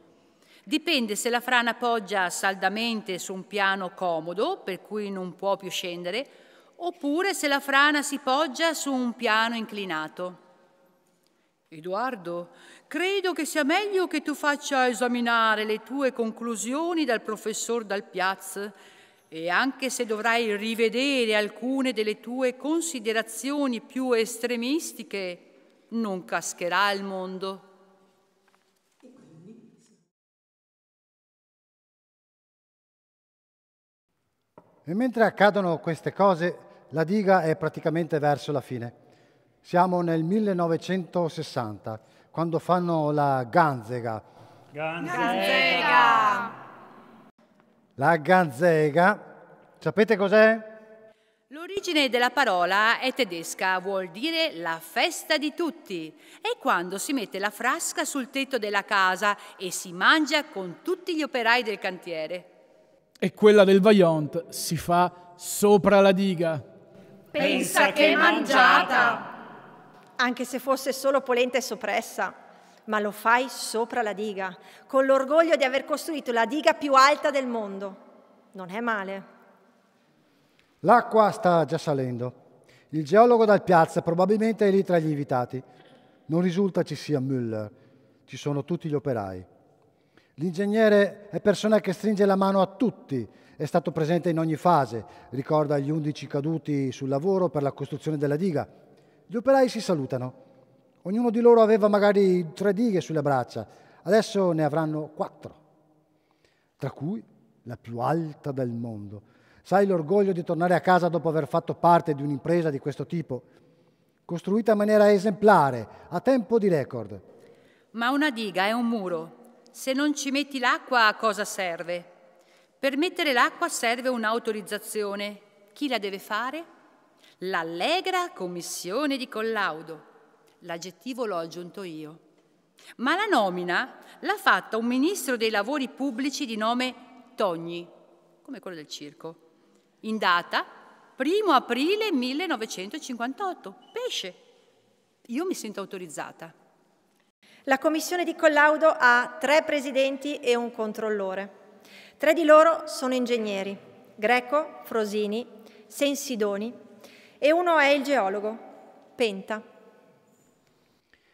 Dipende se la frana poggia saldamente su un piano comodo, per cui non può più scendere, oppure se la frana si poggia su un piano inclinato. Edoardo, credo che sia meglio che tu faccia esaminare le tue conclusioni dal professor Dal Piaz e anche se dovrai rivedere alcune delle tue considerazioni più estremistiche, non cascherà il mondo. E mentre accadono queste cose, la diga è praticamente verso la fine. Siamo nel 1960, quando fanno la ganzega. Ganzega! La ganzega, sapete cos'è? L'origine della parola è tedesca, vuol dire la festa di tutti. È quando si mette la frasca sul tetto della casa e si mangia con tutti gli operai del cantiere. E quella del Vaillant si fa sopra la diga. Pensa che mangiata! anche se fosse solo polenta e soppressa, ma lo fai sopra la diga, con l'orgoglio di aver costruito la diga più alta del mondo. Non è male. L'acqua sta già salendo. Il geologo dal piazza probabilmente è lì tra gli invitati. Non risulta ci sia Müller, ci sono tutti gli operai. L'ingegnere è persona che stringe la mano a tutti, è stato presente in ogni fase, ricorda gli undici caduti sul lavoro per la costruzione della diga, gli operai si salutano. Ognuno di loro aveva magari tre dighe sulle braccia, adesso ne avranno quattro, tra cui la più alta del mondo. Sai l'orgoglio di tornare a casa dopo aver fatto parte di un'impresa di questo tipo, costruita in maniera esemplare, a tempo di record. Ma una diga è un muro. Se non ci metti l'acqua a cosa serve? Per mettere l'acqua serve un'autorizzazione. Chi la deve fare? l'allegra commissione di collaudo. L'aggettivo l'ho aggiunto io. Ma la nomina l'ha fatta un ministro dei lavori pubblici di nome Togni, come quello del circo, in data 1 aprile 1958. Pesce. Io mi sento autorizzata. La commissione di collaudo ha tre presidenti e un controllore. Tre di loro sono ingegneri, Greco, Frosini, Sensidoni e uno è il geologo, Penta.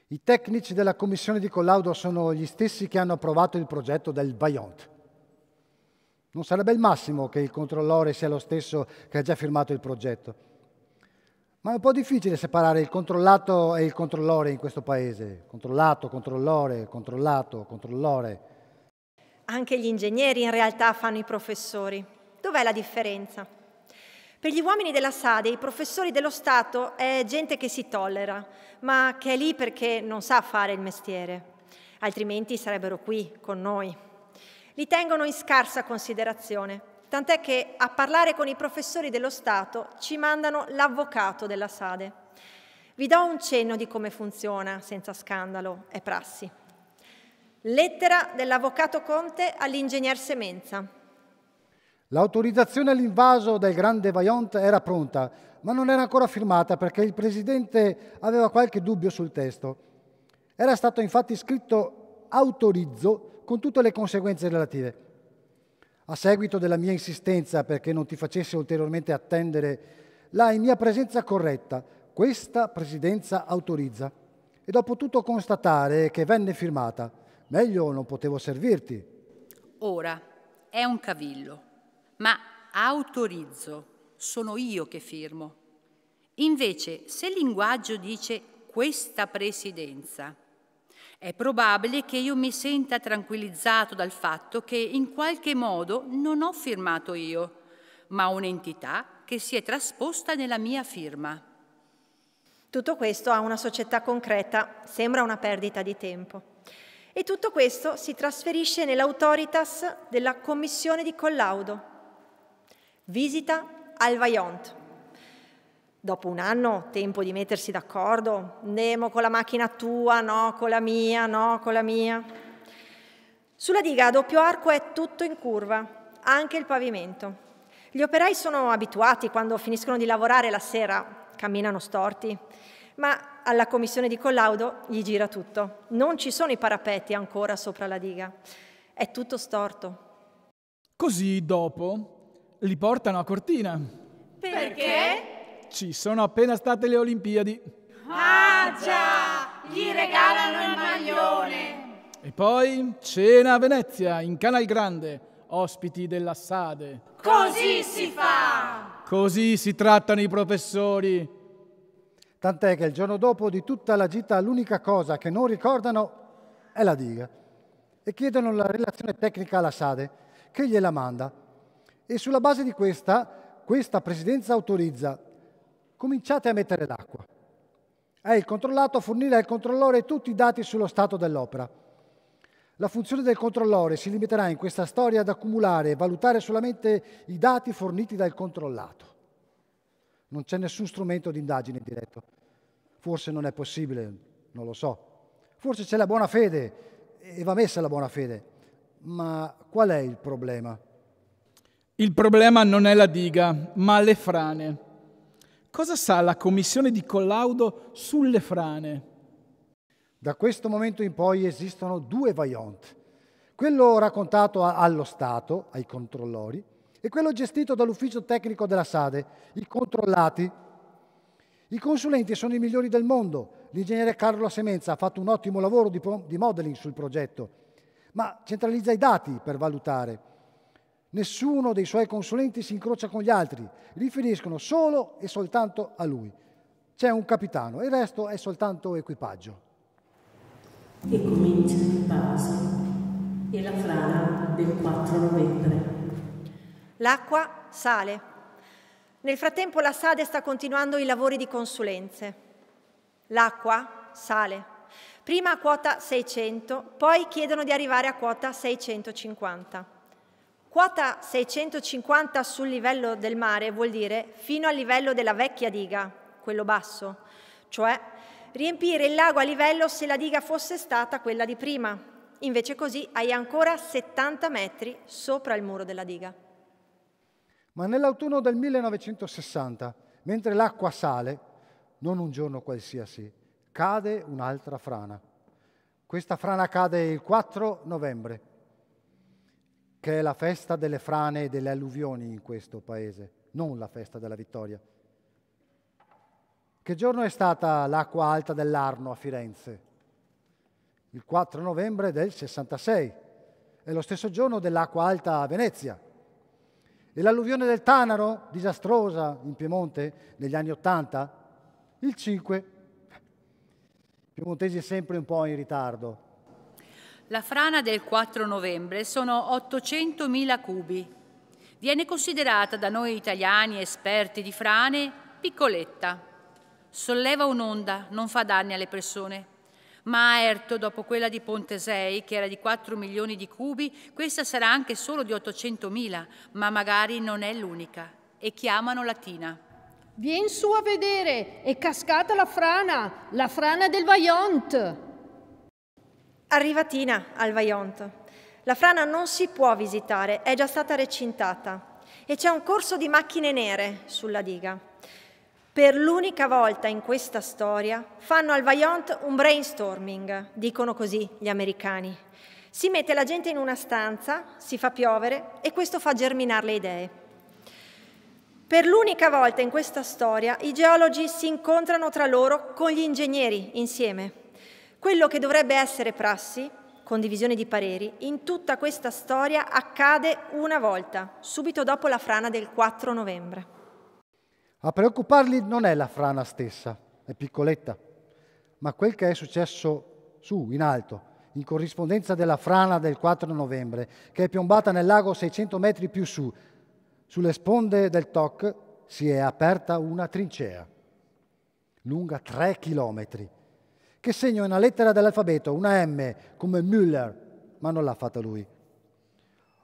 I tecnici della commissione di collaudo sono gli stessi che hanno approvato il progetto del Vaillant. Non sarebbe il massimo che il controllore sia lo stesso che ha già firmato il progetto. Ma è un po' difficile separare il controllato e il controllore in questo paese. Controllato, controllore, controllato, controllore. Anche gli ingegneri in realtà fanno i professori. Dov'è la differenza? Per gli uomini della Sade, i professori dello Stato è gente che si tollera, ma che è lì perché non sa fare il mestiere, altrimenti sarebbero qui con noi. Li tengono in scarsa considerazione, tant'è che a parlare con i professori dello Stato ci mandano l'avvocato della Sade. Vi do un cenno di come funziona, senza scandalo, è prassi. Lettera dell'avvocato Conte all'ingegner Semenza. L'autorizzazione all'invaso del grande Vaillant era pronta, ma non era ancora firmata perché il presidente aveva qualche dubbio sul testo. Era stato infatti scritto autorizzo con tutte le conseguenze relative. A seguito della mia insistenza perché non ti facesse ulteriormente attendere, la in mia presenza corretta, questa presidenza autorizza. E ho potuto constatare che venne firmata. Meglio non potevo servirti. Ora, è un cavillo ma autorizzo, sono io che firmo. Invece, se il linguaggio dice questa presidenza, è probabile che io mi senta tranquillizzato dal fatto che in qualche modo non ho firmato io, ma un'entità che si è trasposta nella mia firma. Tutto questo a una società concreta sembra una perdita di tempo. E tutto questo si trasferisce nell'autoritas della commissione di collaudo, Visita al Vaillant. Dopo un anno, tempo di mettersi d'accordo, Nemo con la macchina tua, no con la mia, no con la mia. Sulla diga a doppio arco è tutto in curva, anche il pavimento. Gli operai sono abituati quando finiscono di lavorare la sera, camminano storti, ma alla commissione di collaudo gli gira tutto. Non ci sono i parapetti ancora sopra la diga, è tutto storto. Così dopo, li portano a Cortina. Perché? Ci sono appena state le Olimpiadi. Ah già! Gli regalano il maglione. E poi cena a Venezia, in Canal Grande, ospiti della Sade. Così si fa! Così si trattano i professori. Tant'è che il giorno dopo di tutta la gita l'unica cosa che non ricordano è la diga. E chiedono la relazione tecnica alla Sade, che gliela manda e sulla base di questa, questa presidenza autorizza, cominciate a mettere l'acqua. È il controllato a fornire al controllore tutti i dati sullo stato dell'opera. La funzione del controllore si limiterà in questa storia ad accumulare e valutare solamente i dati forniti dal controllato. Non c'è nessun strumento di indagine diretto. Forse non è possibile, non lo so. Forse c'è la buona fede e va messa la buona fede. Ma qual è il problema? Il problema non è la diga, ma le frane. Cosa sa la commissione di collaudo sulle frane? Da questo momento in poi esistono due Vaillant, quello raccontato allo Stato, ai controllori, e quello gestito dall'ufficio tecnico della Sade, i controllati. I consulenti sono i migliori del mondo. L'ingegnere Carlo Semenza ha fatto un ottimo lavoro di, modeling sul progetto, ma centralizza i dati per valutare Nessuno dei suoi consulenti si incrocia con gli altri, riferiscono solo e soltanto a lui. C'è un capitano, il resto è soltanto equipaggio. E comincia il passo e la frana del 4 novembre. L'acqua sale. Nel frattempo la Sade sta continuando i lavori di consulenze. L'acqua sale. Prima a quota 600, poi chiedono di arrivare a quota 650. Quota 650 sul livello del mare vuol dire fino al livello della vecchia diga, quello basso, cioè riempire il lago a livello se la diga fosse stata quella di prima. Invece così hai ancora 70 metri sopra il muro della diga. Ma nell'autunno del 1960, mentre l'acqua sale, non un giorno qualsiasi, cade un'altra frana. Questa frana cade il 4 novembre che è la festa delle frane e delle alluvioni in questo paese, non la festa della vittoria. Che giorno è stata l'acqua alta dell'Arno a Firenze? Il 4 novembre del 66, è lo stesso giorno dell'acqua alta a Venezia. E l'alluvione del Tanaro, disastrosa in Piemonte negli anni 80, il 5. I piemontesi sempre un po' in ritardo la frana del 4 novembre sono 800.000 cubi. Viene considerata da noi italiani esperti di frane piccoletta. Solleva un'onda, non fa danni alle persone. Ma a Erto, dopo quella di Pontesei, che era di 4 milioni di cubi, questa sarà anche solo di 800.000, ma magari non è l'unica. E chiamano Latina. Vien su a vedere, è cascata la frana, la frana del Vajont. Arrivatina al Vaionto. La frana non si può visitare, è già stata recintata e c'è un corso di macchine nere sulla diga. Per l'unica volta in questa storia fanno al Vaillant un brainstorming, dicono così gli americani. Si mette la gente in una stanza, si fa piovere e questo fa germinare le idee. Per l'unica volta in questa storia i geologi si incontrano tra loro con gli ingegneri insieme quello che dovrebbe essere prassi, condivisione di pareri, in tutta questa storia accade una volta, subito dopo la frana del 4 novembre. A preoccuparli non è la frana stessa, è piccoletta, ma quel che è successo su, in alto, in corrispondenza della frana del 4 novembre, che è piombata nel lago 600 metri più su, sulle sponde del Toc si è aperta una trincea, lunga 3 chilometri, che segna una lettera dell'alfabeto, una M, come Müller, ma non l'ha fatta lui.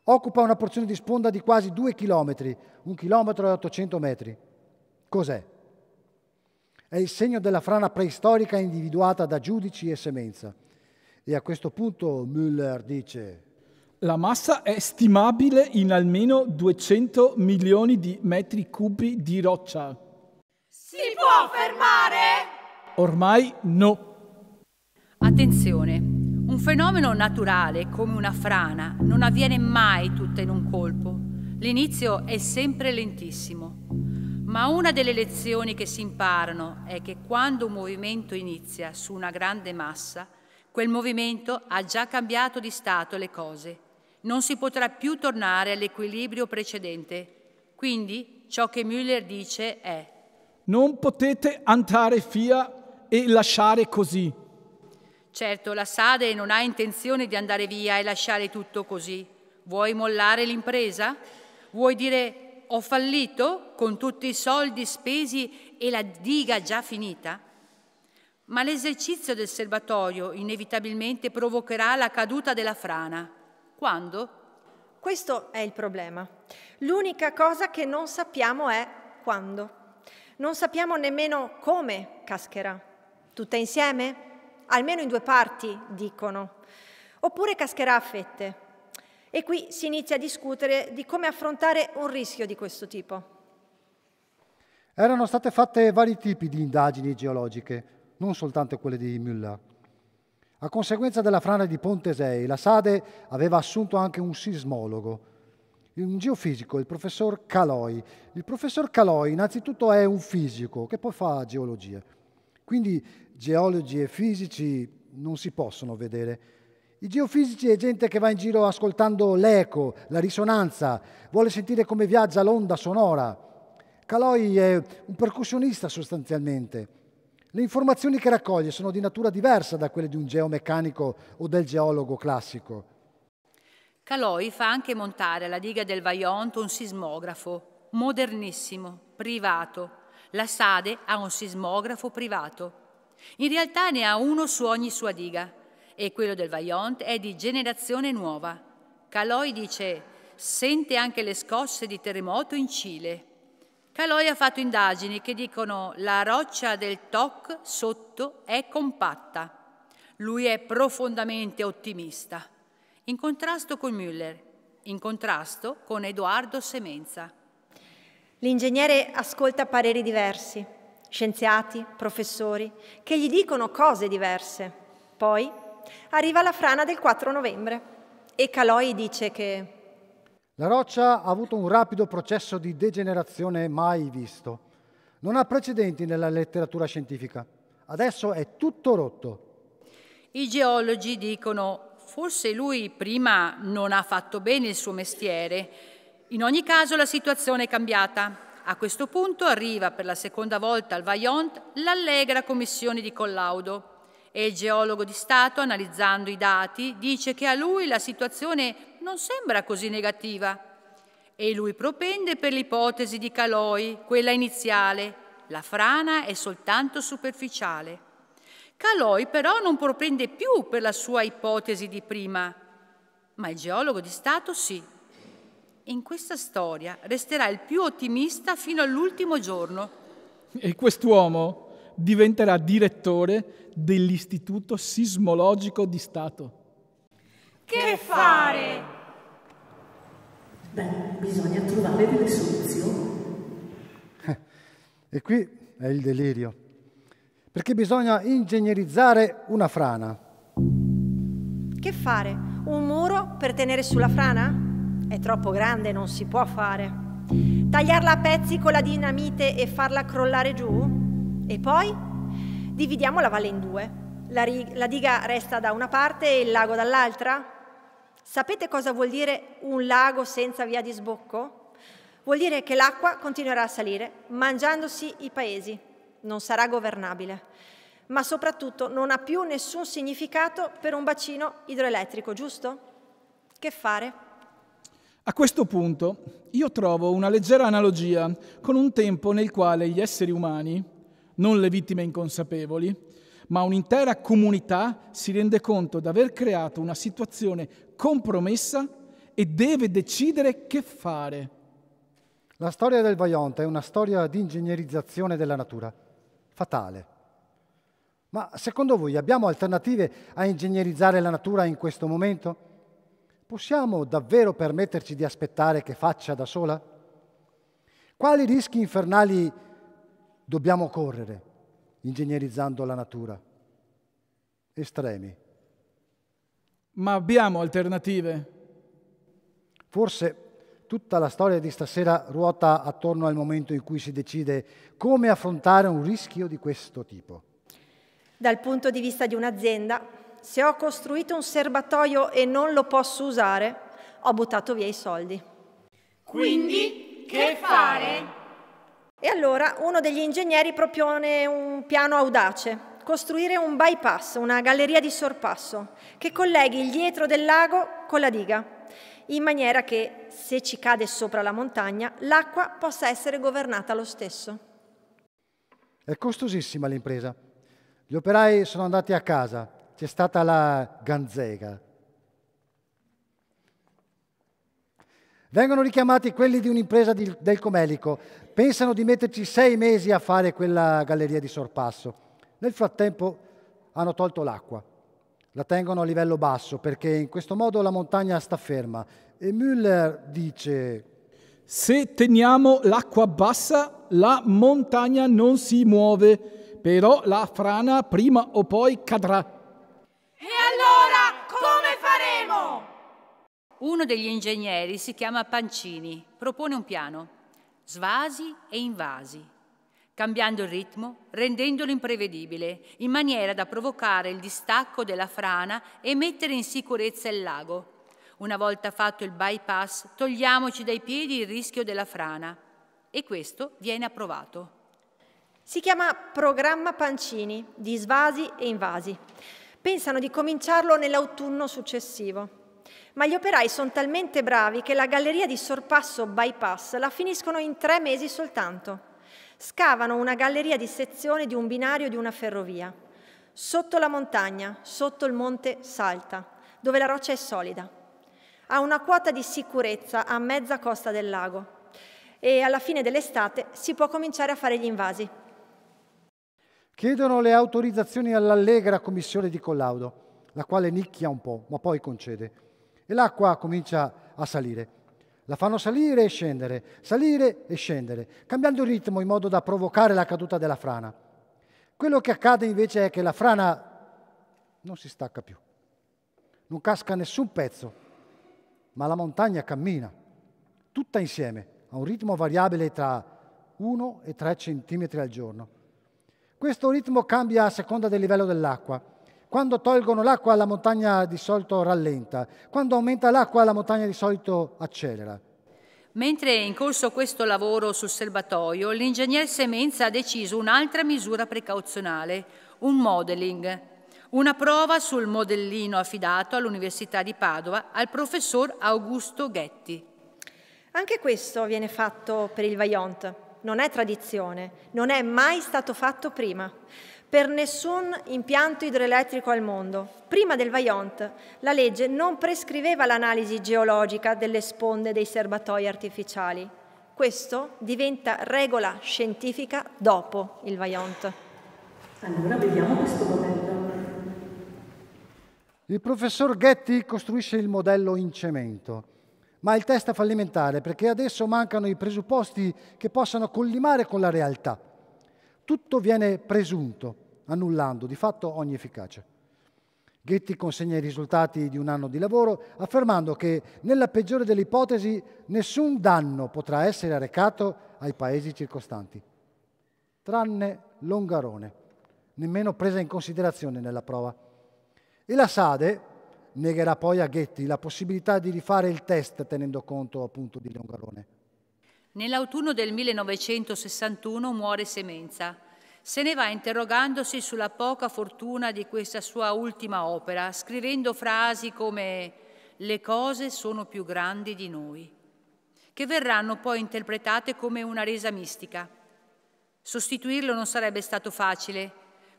Occupa una porzione di sponda di quasi due chilometri, 1 km e 800 metri. Cos'è? È il segno della frana preistorica individuata da giudici e semenza. E a questo punto Müller dice... La massa è stimabile in almeno 200 milioni di metri cubi di roccia. Si può fermare? Ormai no. Attenzione, un fenomeno naturale come una frana non avviene mai tutta in un colpo. L'inizio è sempre lentissimo. Ma una delle lezioni che si imparano è che quando un movimento inizia su una grande massa, quel movimento ha già cambiato di stato le cose. Non si potrà più tornare all'equilibrio precedente. Quindi ciò che Müller dice è non potete andare via e lasciare così. Certo, la Sade non ha intenzione di andare via e lasciare tutto così. Vuoi mollare l'impresa? Vuoi dire ho fallito con tutti i soldi spesi e la diga già finita? Ma l'esercizio del serbatoio inevitabilmente provocherà la caduta della frana. Quando? Questo è il problema. L'unica cosa che non sappiamo è quando. Non sappiamo nemmeno come cascherà. Tutta insieme? almeno in due parti, dicono, oppure cascherà a fette. E qui si inizia a discutere di come affrontare un rischio di questo tipo. Erano state fatte vari tipi di indagini geologiche, non soltanto quelle di Müller. A conseguenza della frana di Pontesei, la Sade aveva assunto anche un sismologo, un geofisico, il professor Caloi. Il professor Caloi innanzitutto è un fisico che poi fa geologia. Quindi geologi e fisici non si possono vedere. I geofisici è gente che va in giro ascoltando l'eco, la risonanza, vuole sentire come viaggia l'onda sonora. Caloi è un percussionista sostanzialmente. Le informazioni che raccoglie sono di natura diversa da quelle di un geomeccanico o del geologo classico. Caloi fa anche montare alla diga del Vaionto un sismografo modernissimo, privato. La Sade ha un sismografo privato. In realtà ne ha uno su ogni sua diga e quello del Vaillant è di generazione nuova. Caloi dice sente anche le scosse di terremoto in Cile. Caloi ha fatto indagini che dicono la roccia del Toc sotto è compatta. Lui è profondamente ottimista, in contrasto con Müller, in contrasto con Edoardo Semenza. L'ingegnere ascolta pareri diversi scienziati, professori, che gli dicono cose diverse. Poi arriva la frana del 4 novembre e Caloi dice che... La roccia ha avuto un rapido processo di degenerazione mai visto. Non ha precedenti nella letteratura scientifica. Adesso è tutto rotto. I geologi dicono forse lui prima non ha fatto bene il suo mestiere. In ogni caso la situazione è cambiata. A questo punto arriva per la seconda volta al Vaillant l'allegra commissione di collaudo e il geologo di Stato, analizzando i dati, dice che a lui la situazione non sembra così negativa e lui propende per l'ipotesi di Caloi, quella iniziale, la frana è soltanto superficiale. Caloi però non propende più per la sua ipotesi di prima, ma il geologo di Stato sì in questa storia resterà il più ottimista fino all'ultimo giorno. E quest'uomo diventerà direttore dell'Istituto Sismologico di Stato. Che fare? Beh, bisogna trovare delle soluzioni. Eh, e qui è il delirio, perché bisogna ingegnerizzare una frana. Che fare? Un muro per tenere sulla frana? È troppo grande, non si può fare. Tagliarla a pezzi con la dinamite e farla crollare giù? E poi? Dividiamo la valle in due. La, rig- la diga resta da una parte e il lago dall'altra? Sapete cosa vuol dire un lago senza via di sbocco? Vuol dire che l'acqua continuerà a salire, mangiandosi i paesi. Non sarà governabile. Ma soprattutto non ha più nessun significato per un bacino idroelettrico, giusto? Che fare? A questo punto io trovo una leggera analogia con un tempo nel quale gli esseri umani, non le vittime inconsapevoli, ma un'intera comunità si rende conto di aver creato una situazione compromessa e deve decidere che fare. La storia del Vajont è una storia di ingegnerizzazione della natura, fatale. Ma secondo voi abbiamo alternative a ingegnerizzare la natura in questo momento? possiamo davvero permetterci di aspettare che faccia da sola? Quali rischi infernali dobbiamo correre ingegnerizzando la natura? Estremi. Ma abbiamo alternative. Forse tutta la storia di stasera ruota attorno al momento in cui si decide come affrontare un rischio di questo tipo. Dal punto di vista di un'azienda, se ho costruito un serbatoio e non lo posso usare, ho buttato via i soldi. Quindi che fare? E allora uno degli ingegneri propone un piano audace, costruire un bypass, una galleria di sorpasso, che colleghi il dietro del lago con la diga, in maniera che se ci cade sopra la montagna l'acqua possa essere governata lo stesso. È costosissima l'impresa. Gli operai sono andati a casa c'è stata la ganzega. Vengono richiamati quelli di un'impresa di, del Comelico, pensano di metterci sei mesi a fare quella galleria di sorpasso. Nel frattempo hanno tolto l'acqua, la tengono a livello basso perché in questo modo la montagna sta ferma. E Müller dice... Se teniamo l'acqua bassa, la montagna non si muove però la frana prima o poi cadrà. E allora come faremo? Uno degli ingegneri si chiama Pancini, propone un piano, svasi e invasi, cambiando il ritmo, rendendolo imprevedibile, in maniera da provocare il distacco della frana e mettere in sicurezza il lago. Una volta fatto il bypass, togliamoci dai piedi il rischio della frana. E questo viene approvato. Si chiama Programma Pancini, di svasi e invasi. Pensano di cominciarlo nell'autunno successivo. Ma gli operai sono talmente bravi che la galleria di sorpasso bypass la finiscono in tre mesi soltanto. Scavano una galleria di sezione di un binario di una ferrovia, sotto la montagna, sotto il monte Salta, dove la roccia è solida. Ha una quota di sicurezza a mezza costa del lago e alla fine dell'estate si può cominciare a fare gli invasi. Chiedono le autorizzazioni all'allegra commissione di collaudo, la quale nicchia un po', ma poi concede. E l'acqua comincia a salire. La fanno salire e scendere, salire e scendere, cambiando il ritmo in modo da provocare la caduta della frana. Quello che accade invece è che la frana non si stacca più, non casca nessun pezzo, ma la montagna cammina, tutta insieme, a un ritmo variabile tra 1 e 3 centimetri al giorno. Questo ritmo cambia a seconda del livello dell'acqua. Quando tolgono l'acqua la montagna di solito rallenta, quando aumenta l'acqua la montagna di solito accelera. Mentre è in corso questo lavoro sul serbatoio, l'ingegner Semenza ha deciso un'altra misura precauzionale, un modeling, una prova sul modellino affidato all'Università di Padova al professor Augusto Ghetti. Anche questo viene fatto per il Vaillant, non è tradizione, non è mai stato fatto prima. Per nessun impianto idroelettrico al mondo, prima del Vaillant, la legge non prescriveva l'analisi geologica delle sponde dei serbatoi artificiali. Questo diventa regola scientifica dopo il Vaillant. Allora vediamo questo modello. Il professor Ghetti costruisce il modello in cemento ma il test è fallimentare perché adesso mancano i presupposti che possano collimare con la realtà. Tutto viene presunto, annullando di fatto ogni efficacia. Ghetti consegna i risultati di un anno di lavoro affermando che nella peggiore delle ipotesi nessun danno potrà essere arrecato ai paesi circostanti, tranne Longarone, nemmeno presa in considerazione nella prova. E la Sade, negherà poi a Ghetti la possibilità di rifare il test tenendo conto appunto di Leon Garrone. Nell'autunno del 1961 muore Semenza. Se ne va interrogandosi sulla poca fortuna di questa sua ultima opera, scrivendo frasi come le cose sono più grandi di noi, che verranno poi interpretate come una resa mistica. Sostituirlo non sarebbe stato facile,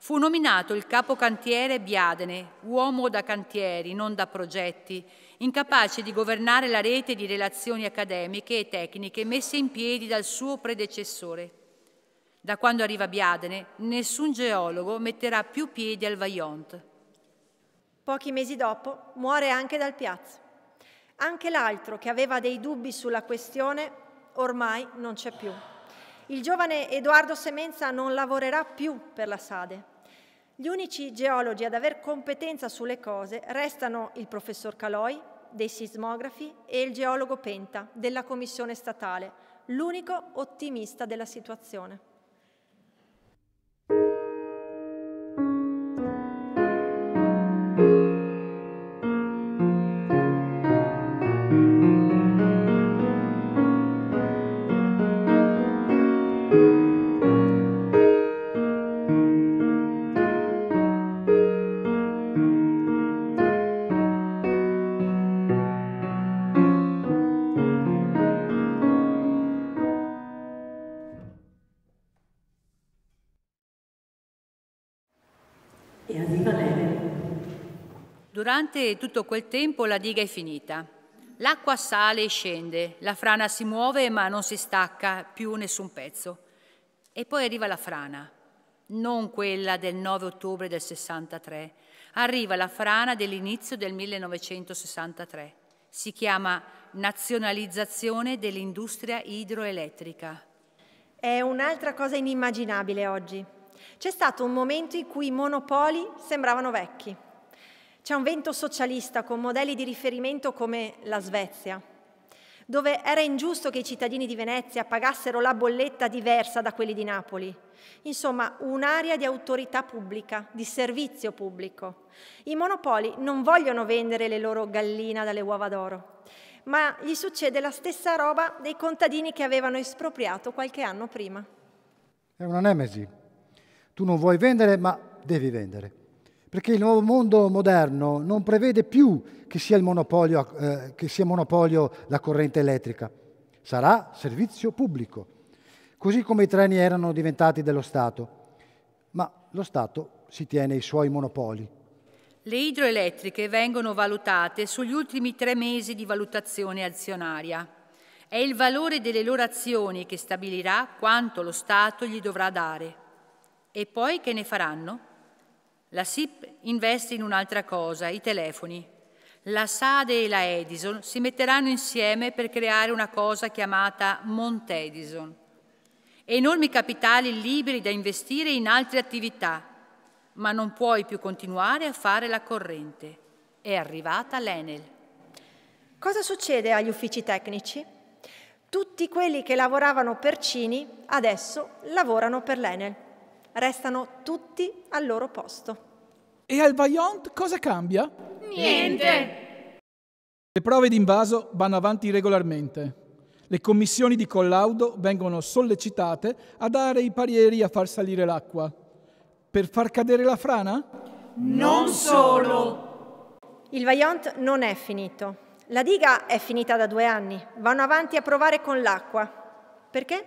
fu nominato il capocantiere Biadene, uomo da cantieri, non da progetti, incapace di governare la rete di relazioni accademiche e tecniche messe in piedi dal suo predecessore. Da quando arriva Biadene, nessun geologo metterà più piedi al Vaillant. Pochi mesi dopo muore anche dal Piazza. Anche l'altro che aveva dei dubbi sulla questione ormai non c'è più. Il giovane Edoardo Semenza non lavorerà più per la Sade gli unici geologi ad aver competenza sulle cose restano il professor Caloi, dei sismografi, e il geologo Penta, della Commissione statale, l'unico ottimista della situazione. e arriva lei. Durante tutto quel tempo la diga è finita. L'acqua sale e scende, la frana si muove ma non si stacca più nessun pezzo. E poi arriva la frana, non quella del 9 ottobre del 63, arriva la frana dell'inizio del 1963. Si chiama nazionalizzazione dell'industria idroelettrica. È un'altra cosa inimmaginabile oggi. C'è stato un momento in cui i monopoli sembravano vecchi. C'è un vento socialista con modelli di riferimento come la Svezia, dove era ingiusto che i cittadini di Venezia pagassero la bolletta diversa da quelli di Napoli. Insomma, un'area di autorità pubblica, di servizio pubblico. I monopoli non vogliono vendere le loro galline dalle uova d'oro, ma gli succede la stessa roba dei contadini che avevano espropriato qualche anno prima. È una nemesi. Tu non vuoi vendere, ma devi vendere. Perché il nuovo mondo moderno non prevede più che sia, monopolio, eh, che sia monopolio la corrente elettrica. Sarà servizio pubblico. Così come i treni erano diventati dello Stato. Ma lo Stato si tiene i suoi monopoli. Le idroelettriche vengono valutate sugli ultimi tre mesi di valutazione azionaria. È il valore delle loro azioni che stabilirà quanto lo Stato gli dovrà dare. E poi che ne faranno? La SIP investe in un'altra cosa, i telefoni. La Sade e la Edison si metteranno insieme per creare una cosa chiamata Edison. Enormi capitali liberi da investire in altre attività, ma non puoi più continuare a fare la corrente. È arrivata l'Enel. Cosa succede agli uffici tecnici? Tutti quelli che lavoravano per Cini adesso lavorano per l'Enel restano tutti al loro posto. E al Vaillant cosa cambia? Niente! Le prove d'invaso vanno avanti regolarmente. Le commissioni di collaudo vengono sollecitate a dare i parieri a far salire l'acqua. Per far cadere la frana? Non solo! Il Vaillant non è finito. La diga è finita da due anni. Vanno avanti a provare con l'acqua. Perché?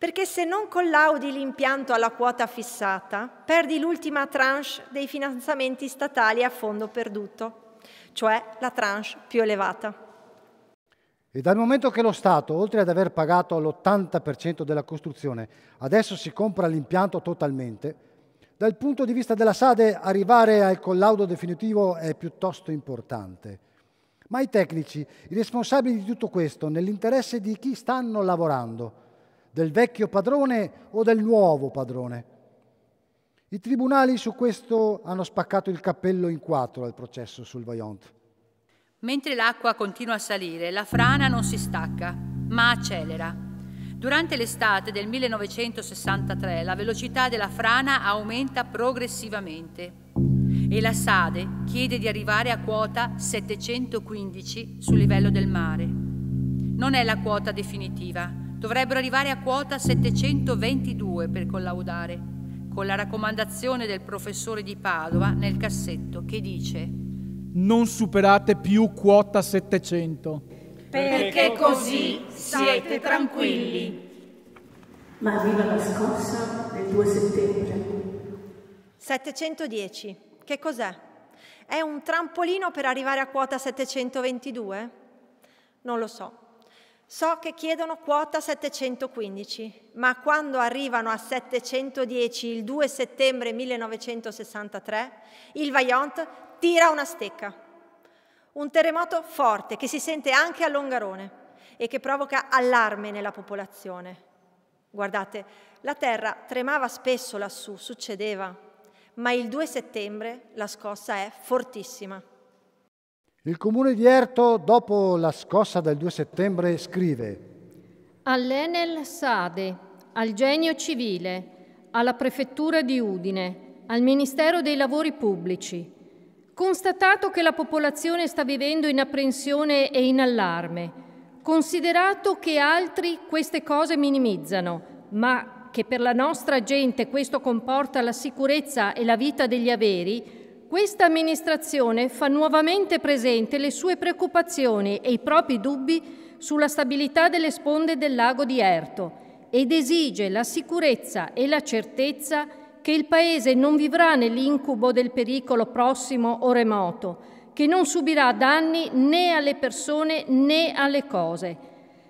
perché se non collaudi l'impianto alla quota fissata, perdi l'ultima tranche dei finanziamenti statali a fondo perduto, cioè la tranche più elevata. E dal momento che lo Stato, oltre ad aver pagato l'80% della costruzione, adesso si compra l'impianto totalmente, dal punto di vista della SADE arrivare al collaudo definitivo è piuttosto importante. Ma i tecnici, i responsabili di tutto questo, nell'interesse di chi stanno lavorando, del vecchio padrone o del nuovo padrone. I tribunali su questo hanno spaccato il cappello in quattro al processo sul Vaillant. Mentre l'acqua continua a salire, la frana non si stacca, ma accelera. Durante l'estate del 1963 la velocità della frana aumenta progressivamente e la Sade chiede di arrivare a quota 715 sul livello del mare. Non è la quota definitiva, dovrebbero arrivare a quota 722 per collaudare, con la raccomandazione del professore di Padova nel cassetto che dice Non superate più quota 700. Perché così siete tranquilli. Ma arriva la scossa del 2 settembre. 710, che cos'è? È un trampolino per arrivare a quota 722? Non lo so. So che chiedono quota 715, ma quando arrivano a 710 il 2 settembre 1963, il Vaillant tira una stecca. Un terremoto forte che si sente anche a Longarone e che provoca allarme nella popolazione. Guardate, la terra tremava spesso lassù, succedeva, ma il 2 settembre la scossa è fortissima. Il comune di Erto, dopo la scossa del 2 settembre, scrive All'Enel Sade, al Genio Civile, alla Prefettura di Udine, al Ministero dei Lavori Pubblici. Constatato che la popolazione sta vivendo in apprensione e in allarme, considerato che altri queste cose minimizzano, ma che per la nostra gente questo comporta la sicurezza e la vita degli averi, questa amministrazione fa nuovamente presente le sue preoccupazioni e i propri dubbi sulla stabilità delle sponde del lago di Erto ed esige la sicurezza e la certezza che il Paese non vivrà nell'incubo del pericolo prossimo o remoto, che non subirà danni né alle persone né alle cose.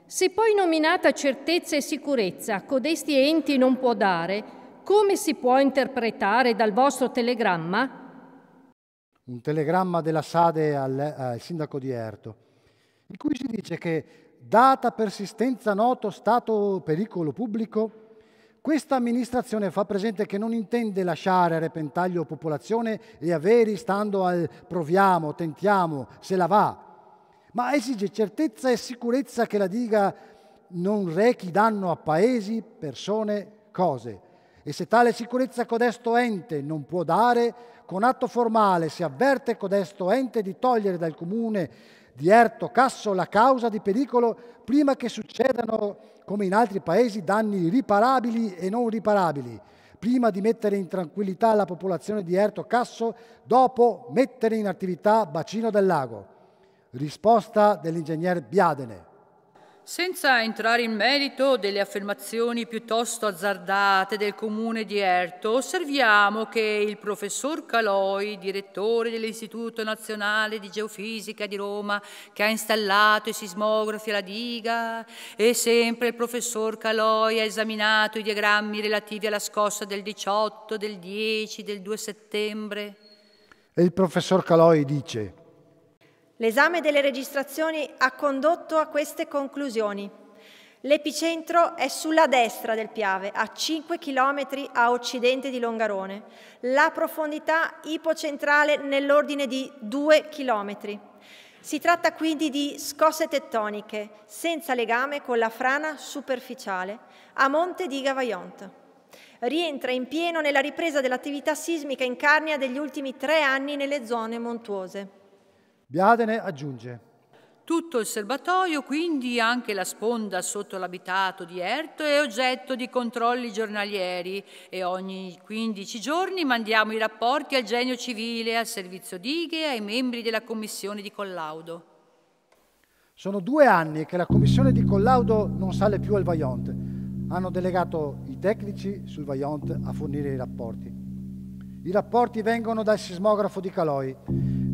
Se poi nominata certezza e sicurezza codesti enti non può dare, come si può interpretare dal vostro telegramma? un telegramma della Sade al, al eh, sindaco di Erto, in cui si dice che data persistenza noto stato pericolo pubblico, questa amministrazione fa presente che non intende lasciare a repentaglio popolazione e averi stando al proviamo, tentiamo, se la va, ma esige certezza e sicurezza che la diga non rechi danno a paesi, persone, cose. E se tale sicurezza codesto ente non può dare, con atto formale si avverte codesto ente di togliere dal comune di Erto Casso la causa di pericolo prima che succedano, come in altri paesi, danni riparabili e non riparabili, prima di mettere in tranquillità la popolazione di Erto Casso, dopo mettere in attività Bacino del Lago. Risposta dell'ingegner Biadene. Senza entrare in merito delle affermazioni piuttosto azzardate del comune di Erto, osserviamo che il professor Caloi, direttore dell'Istituto Nazionale di Geofisica di Roma, che ha installato i sismografi alla diga, e sempre il professor Caloi ha esaminato i diagrammi relativi alla scossa del 18, del 10, del 2 settembre. E il professor Caloi dice L'esame delle registrazioni ha condotto a queste conclusioni. L'epicentro è sulla destra del Piave, a 5 km a occidente di Longarone. La profondità ipocentrale nell'ordine di 2 km. Si tratta quindi di scosse tettoniche, senza legame con la frana superficiale, a monte di Gavaionte rientra in pieno nella ripresa dell'attività sismica in Carnia degli ultimi tre anni nelle zone montuose. Biadene aggiunge. Tutto il serbatoio, quindi anche la sponda sotto l'abitato di Erto, è oggetto di controlli giornalieri e ogni 15 giorni mandiamo i rapporti al genio civile, al servizio dighe e ai membri della commissione di collaudo. Sono due anni che la commissione di collaudo non sale più al Vaillant. Hanno delegato i tecnici sul Vaillant a fornire i rapporti. I rapporti vengono dal sismografo di Caloi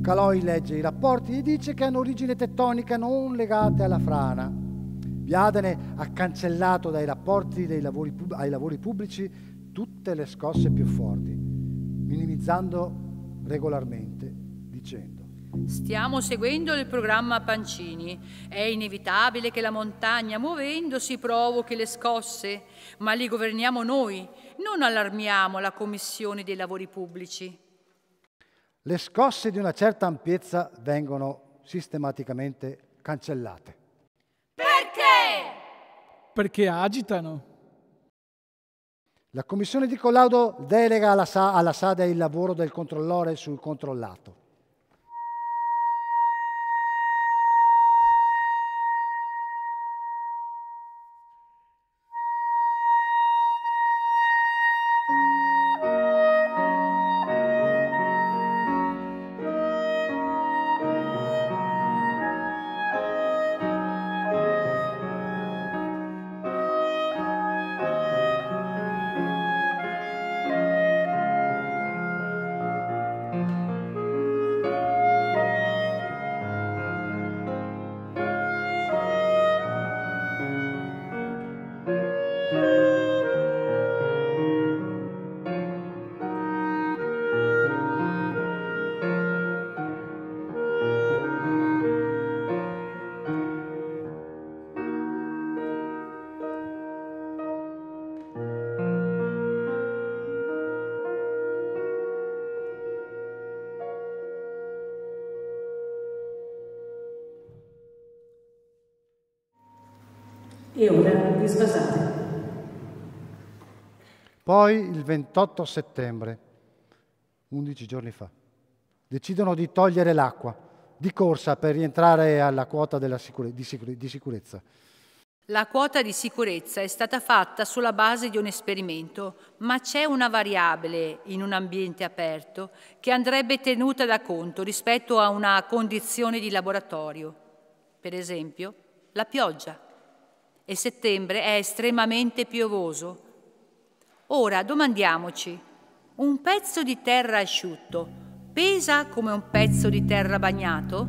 Caloi legge i rapporti e dice che hanno origine tettonica non legate alla frana. Viadene ha cancellato dai rapporti lavori, ai lavori pubblici tutte le scosse più forti, minimizzando regolarmente, dicendo Stiamo seguendo il programma Pancini. È inevitabile che la montagna muovendosi provochi le scosse, ma li governiamo noi, non allarmiamo la Commissione dei lavori pubblici le scosse di una certa ampiezza vengono sistematicamente cancellate. Perché? Perché agitano. La commissione di collaudo delega alla, SADE il lavoro del controllore sul controllato. 28 settembre, 11 giorni fa. Decidono di togliere l'acqua di corsa per rientrare alla quota sicure di, sicur di sicurezza. La quota di sicurezza è stata fatta sulla base di un esperimento, ma c'è una variabile in un ambiente aperto che andrebbe tenuta da conto rispetto a una condizione di laboratorio, per esempio la pioggia. E settembre è estremamente piovoso, Ora domandiamoci, un pezzo di terra asciutto pesa come un pezzo di terra bagnato?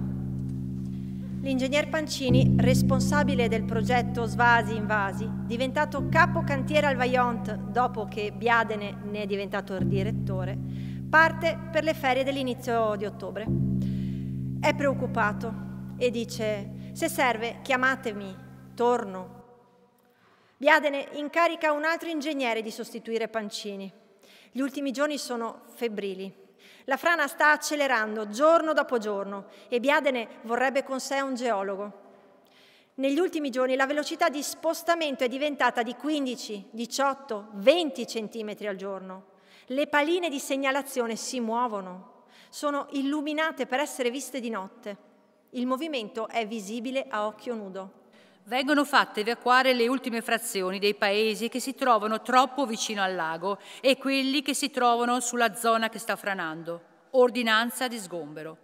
L'ingegner Pancini, responsabile del progetto Svasi Invasi, diventato capo cantiere al Vaillant dopo che Biadene ne è diventato direttore, parte per le ferie dell'inizio di ottobre. È preoccupato e dice: Se serve, chiamatemi, torno, Biadene incarica un altro ingegnere di sostituire Pancini. Gli ultimi giorni sono febbrili. La frana sta accelerando giorno dopo giorno e Biadene vorrebbe con sé un geologo. Negli ultimi giorni la velocità di spostamento è diventata di 15, 18, 20 centimetri al giorno. Le paline di segnalazione si muovono, sono illuminate per essere viste di notte. Il movimento è visibile a occhio nudo vengono fatte evacuare le ultime frazioni dei paesi che si trovano troppo vicino al lago e quelli che si trovano sulla zona che sta franando. Ordinanza di sgombero.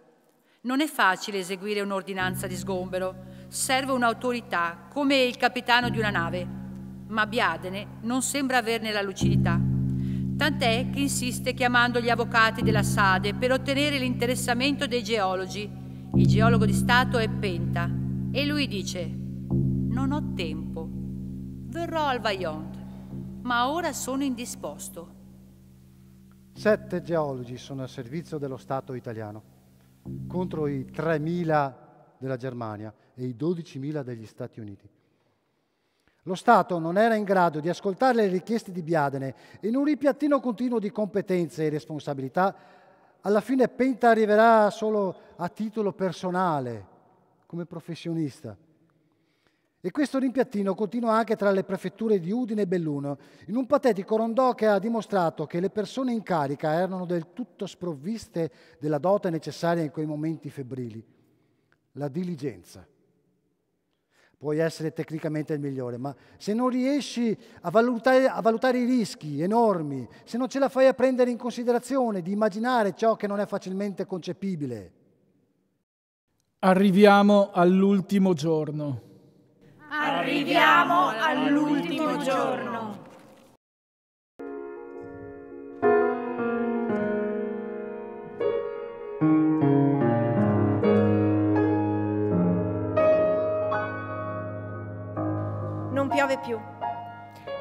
Non è facile eseguire un'ordinanza di sgombero, serve un'autorità come il capitano di una nave, ma Biadene non sembra averne la lucidità. Tant'è che insiste chiamando gli avvocati della Sade per ottenere l'interessamento dei geologi. Il geologo di Stato è Penta e lui dice non ho tempo. Verrò al Vaillant, ma ora sono indisposto. Sette geologi sono a servizio dello Stato italiano, contro i 3.000 della Germania e i 12.000 degli Stati Uniti. Lo Stato non era in grado di ascoltare le richieste di Biadene e in un ripiattino continuo di competenze e responsabilità, alla fine Penta arriverà solo a titolo personale, come professionista, e questo rimpiattino continua anche tra le prefetture di Udine e Belluno, in un patetico rondò che ha dimostrato che le persone in carica erano del tutto sprovviste della dote necessaria in quei momenti febbrili, la diligenza. Puoi essere tecnicamente il migliore, ma se non riesci a valutare, a valutare i rischi enormi, se non ce la fai a prendere in considerazione, di immaginare ciò che non è facilmente concepibile. Arriviamo all'ultimo giorno. Arriviamo all'ultimo giorno. Non piove più.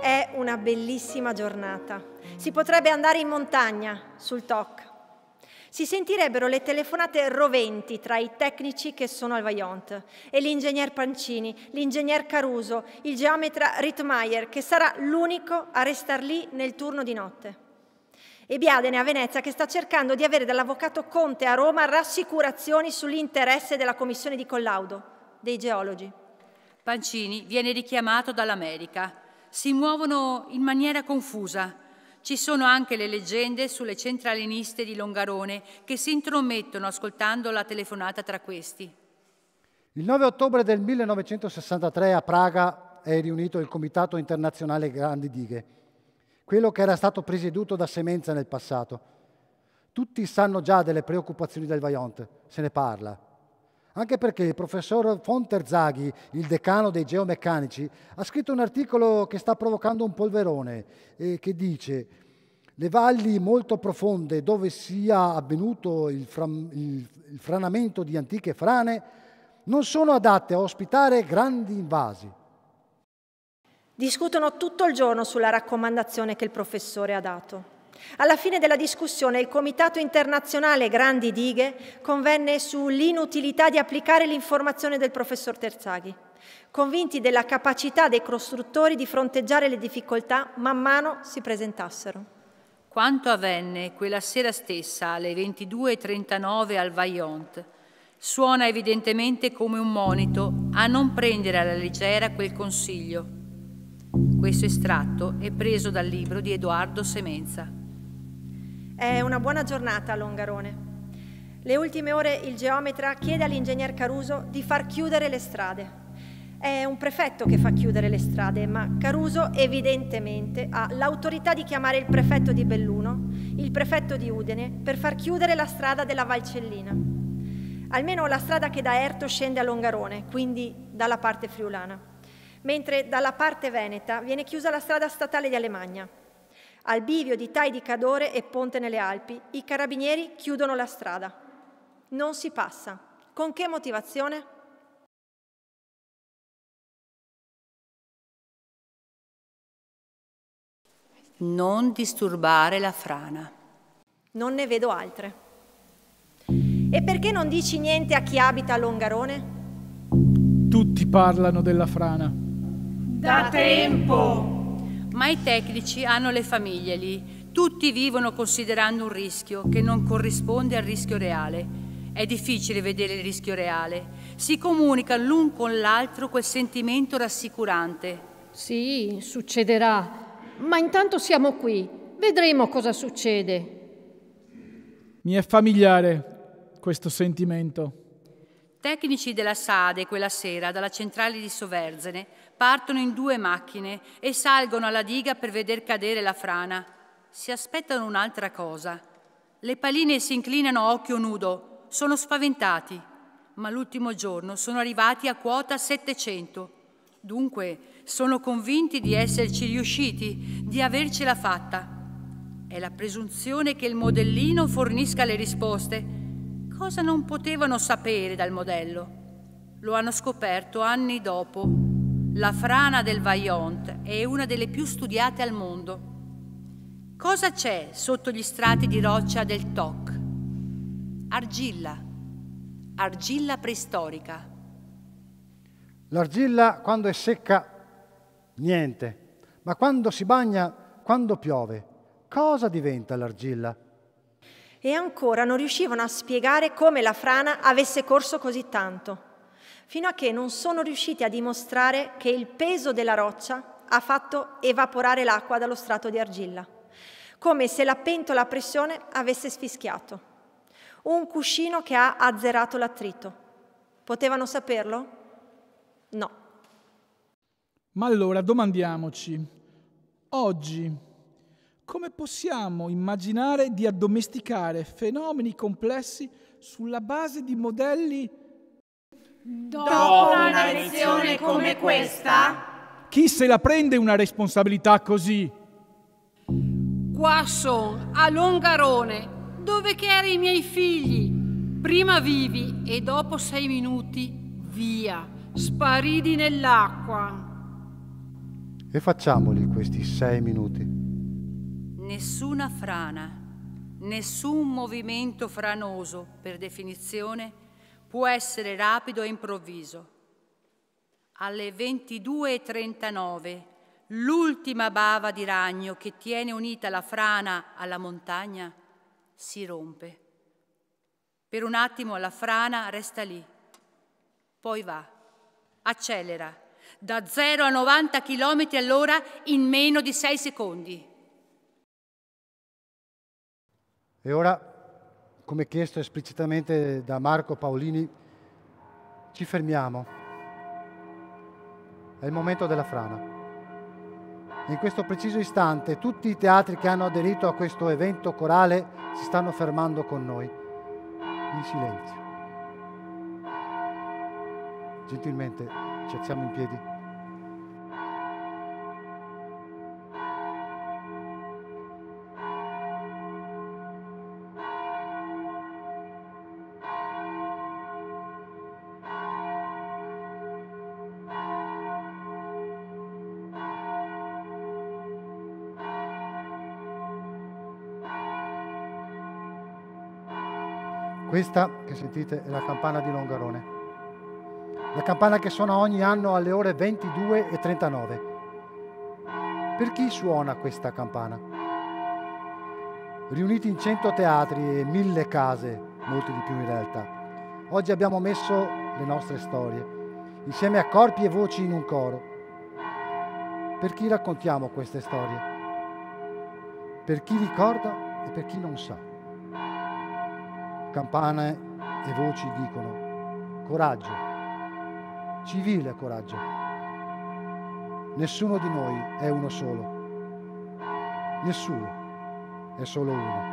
È una bellissima giornata. Si potrebbe andare in montagna, sul TOC. Si sentirebbero le telefonate roventi tra i tecnici che sono al Vaillant e l'ingegner Pancini, l'ingegner Caruso, il geometra Rittmeier, che sarà l'unico a restar lì nel turno di notte. E Biadene a Venezia che sta cercando di avere dall'avvocato Conte a Roma rassicurazioni sull'interesse della commissione di collaudo, dei geologi. Pancini viene richiamato dall'America. Si muovono in maniera confusa ci sono anche le leggende sulle centraliniste di Longarone che si intromettono ascoltando la telefonata tra questi. Il 9 ottobre del 1963 a Praga è riunito il Comitato internazionale Grandi Dighe, quello che era stato presieduto da Semenza nel passato. Tutti sanno già delle preoccupazioni del Vajont, se ne parla. Anche perché il professor Fonterzaghi, il decano dei geomeccanici, ha scritto un articolo che sta provocando un polverone e eh, che dice le valli molto profonde dove sia avvenuto il, fram, il franamento di antiche frane non sono adatte a ospitare grandi invasi. Discutono tutto il giorno sulla raccomandazione che il professore ha dato. Alla fine della discussione il Comitato internazionale Grandi Dighe convenne sull'inutilità di applicare l'informazione del professor Terzaghi, convinti della capacità dei costruttori di fronteggiare le difficoltà man mano si presentassero. Quanto avvenne quella sera stessa alle 22.39 al Vaillant suona evidentemente come un monito a non prendere alla leggera quel consiglio. Questo estratto è preso dal libro di Edoardo Semenza. È una buona giornata a Longarone. Le ultime ore il geometra chiede all'ingegner Caruso di far chiudere le strade. È un prefetto che fa chiudere le strade, ma Caruso evidentemente ha l'autorità di chiamare il prefetto di Belluno, il prefetto di Udine, per far chiudere la strada della Valcellina. Almeno la strada che da Erto scende a Longarone, quindi dalla parte friulana, mentre dalla parte veneta viene chiusa la strada statale di Alemagna. Al bivio di Tai di Cadore e Ponte nelle Alpi, i carabinieri chiudono la strada. Non si passa. Con che motivazione? Non disturbare la frana. Non ne vedo altre. E perché non dici niente a chi abita a Longarone? Tutti parlano della frana. Da tempo! ma i tecnici hanno le famiglie lì. Tutti vivono considerando un rischio che non corrisponde al rischio reale. È difficile vedere il rischio reale. Si comunica l'un con l'altro quel sentimento rassicurante. Sì, succederà, ma intanto siamo qui. Vedremo cosa succede. Mi è familiare questo sentimento. Tecnici della Sade quella sera dalla centrale di Soverzene Partono in due macchine e salgono alla diga per veder cadere la frana. Si aspettano un'altra cosa. Le paline si inclinano a occhio nudo, sono spaventati, ma l'ultimo giorno sono arrivati a quota 700. Dunque sono convinti di esserci riusciti, di avercela fatta. È la presunzione che il modellino fornisca le risposte. Cosa non potevano sapere dal modello? Lo hanno scoperto anni dopo. La frana del Vaillant è una delle più studiate al mondo. Cosa c'è sotto gli strati di roccia del Toc? Argilla, argilla preistorica. L'argilla quando è secca niente, ma quando si bagna, quando piove, cosa diventa l'argilla? E ancora non riuscivano a spiegare come la frana avesse corso così tanto fino a che non sono riusciti a dimostrare che il peso della roccia ha fatto evaporare l'acqua dallo strato di argilla, come se la pentola a pressione avesse sfischiato. Un cuscino che ha azzerato l'attrito. Potevano saperlo? No. Ma allora domandiamoci, oggi come possiamo immaginare di addomesticare fenomeni complessi sulla base di modelli Dopo una lezione come questa? Chi se la prende una responsabilità così? Qua sono, a Longarone, dove che erano i miei figli. Prima vivi e dopo sei minuti, via, spariti nell'acqua. E facciamoli questi sei minuti. Nessuna frana, nessun movimento franoso, per definizione, può essere rapido e improvviso. Alle 22.39 l'ultima bava di ragno che tiene unita la frana alla montagna si rompe. Per un attimo la frana resta lì, poi va, accelera da 0 a 90 km all'ora in meno di 6 secondi. E ora come chiesto esplicitamente da Marco Paolini, ci fermiamo. È il momento della frana. In questo preciso istante tutti i teatri che hanno aderito a questo evento corale si stanno fermando con noi, in silenzio. Gentilmente ci alziamo in piedi. Questa che sentite è la campana di Longarone. La campana che suona ogni anno alle ore 22 e 39. Per chi suona questa campana? Riuniti in 100 teatri e mille case, molti di più in realtà, oggi abbiamo messo le nostre storie, insieme a corpi e voci in un coro. Per chi raccontiamo queste storie? Per chi ricorda e per chi non sa. Campane e voci dicono coraggio, civile coraggio. Nessuno di noi è uno solo, nessuno è solo uno.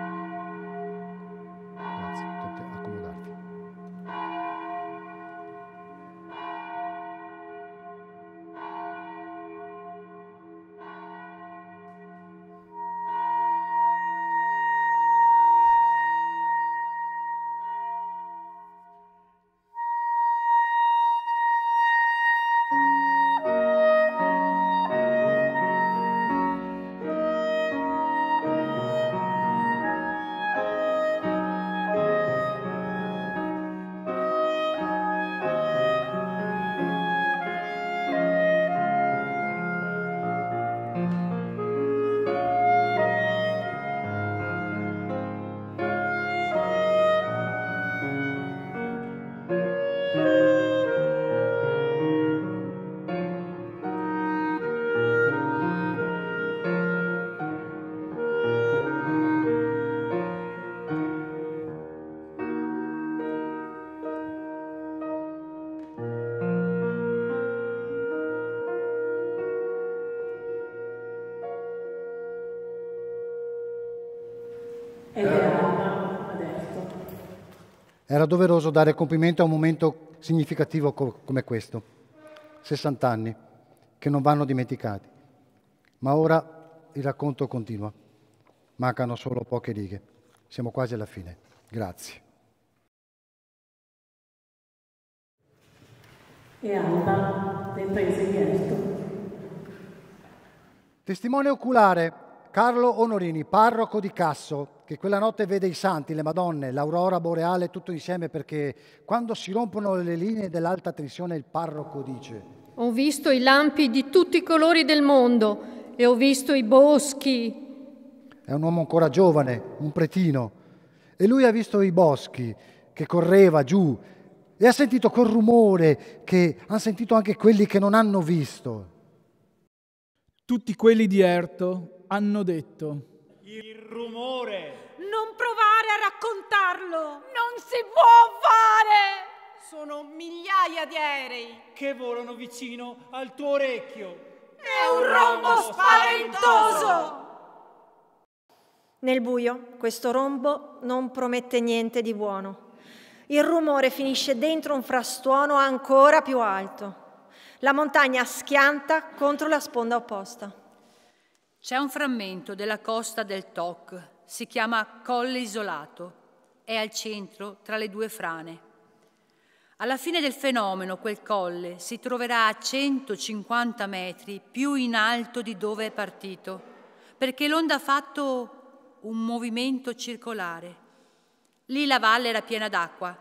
doveroso dare compimento a un momento significativo come questo, 60 anni, che non vanno dimenticati. Ma ora il racconto continua. Mancano solo poche righe. Siamo quasi alla fine. Grazie. E Alba, del paese di Erto. Testimone oculare, Carlo Onorini, parroco di Casso, che quella notte vede i santi, le madonne, l'aurora boreale, tutto insieme, perché quando si rompono le linee dell'alta tensione il parroco dice Ho visto i lampi di tutti i colori del mondo e ho visto i boschi. È un uomo ancora giovane, un pretino, e lui ha visto i boschi che correva giù e ha sentito quel rumore che hanno sentito anche quelli che non hanno visto. Tutti quelli di Erto hanno detto rumore. Non provare a raccontarlo. Non si può fare. Sono migliaia di aerei che volano vicino al tuo orecchio. È un rombo spaventoso. Nel buio questo rombo non promette niente di buono. Il rumore finisce dentro un frastuono ancora più alto. La montagna schianta contro la sponda opposta. C'è un frammento della costa del Toc, si chiama Colle Isolato, è al centro tra le due frane. Alla fine del fenomeno quel colle si troverà a 150 metri più in alto di dove è partito, perché l'onda ha fatto un movimento circolare. Lì la valle era piena d'acqua.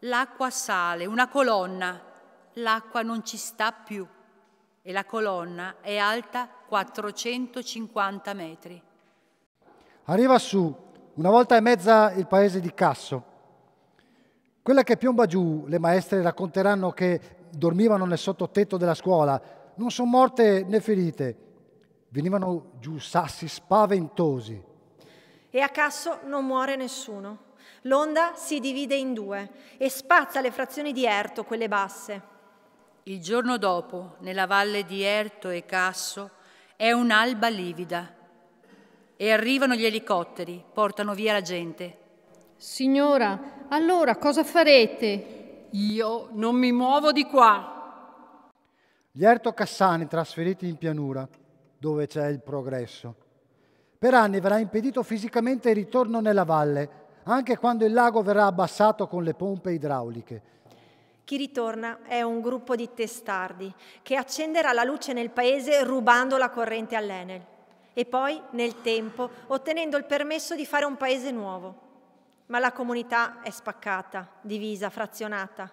L'acqua sale, una colonna. L'acqua non ci sta più e la colonna è alta 450 metri. Arriva su, una volta e mezza il paese di Casso. Quella che piomba giù, le maestre racconteranno che dormivano nel sottotetto della scuola, non sono morte né ferite, venivano giù sassi spaventosi. E a Casso non muore nessuno. L'onda si divide in due e spazza le frazioni di Erto, quelle basse. Il giorno dopo, nella valle di Erto e Casso, è un'alba livida e arrivano gli elicotteri, portano via la gente. Signora, allora cosa farete? Io non mi muovo di qua. Gli Cassani trasferiti in pianura, dove c'è il progresso. Per anni verrà impedito fisicamente il ritorno nella valle, anche quando il lago verrà abbassato con le pompe idrauliche chi ritorna è un gruppo di testardi che accenderà la luce nel paese rubando la corrente all'Enel e poi, nel tempo, ottenendo il permesso di fare un paese nuovo. Ma la comunità è spaccata, divisa, frazionata.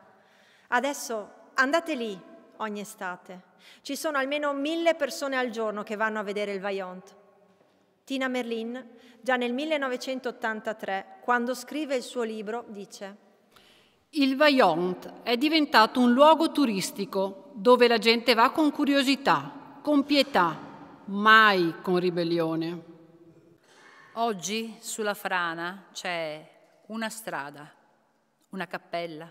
Adesso andate lì ogni estate. Ci sono almeno mille persone al giorno che vanno a vedere il Vaillant. Tina Merlin, già nel 1983, quando scrive il suo libro, dice il Vaillant è diventato un luogo turistico dove la gente va con curiosità, con pietà, mai con ribellione. Oggi sulla frana c'è una strada, una cappella,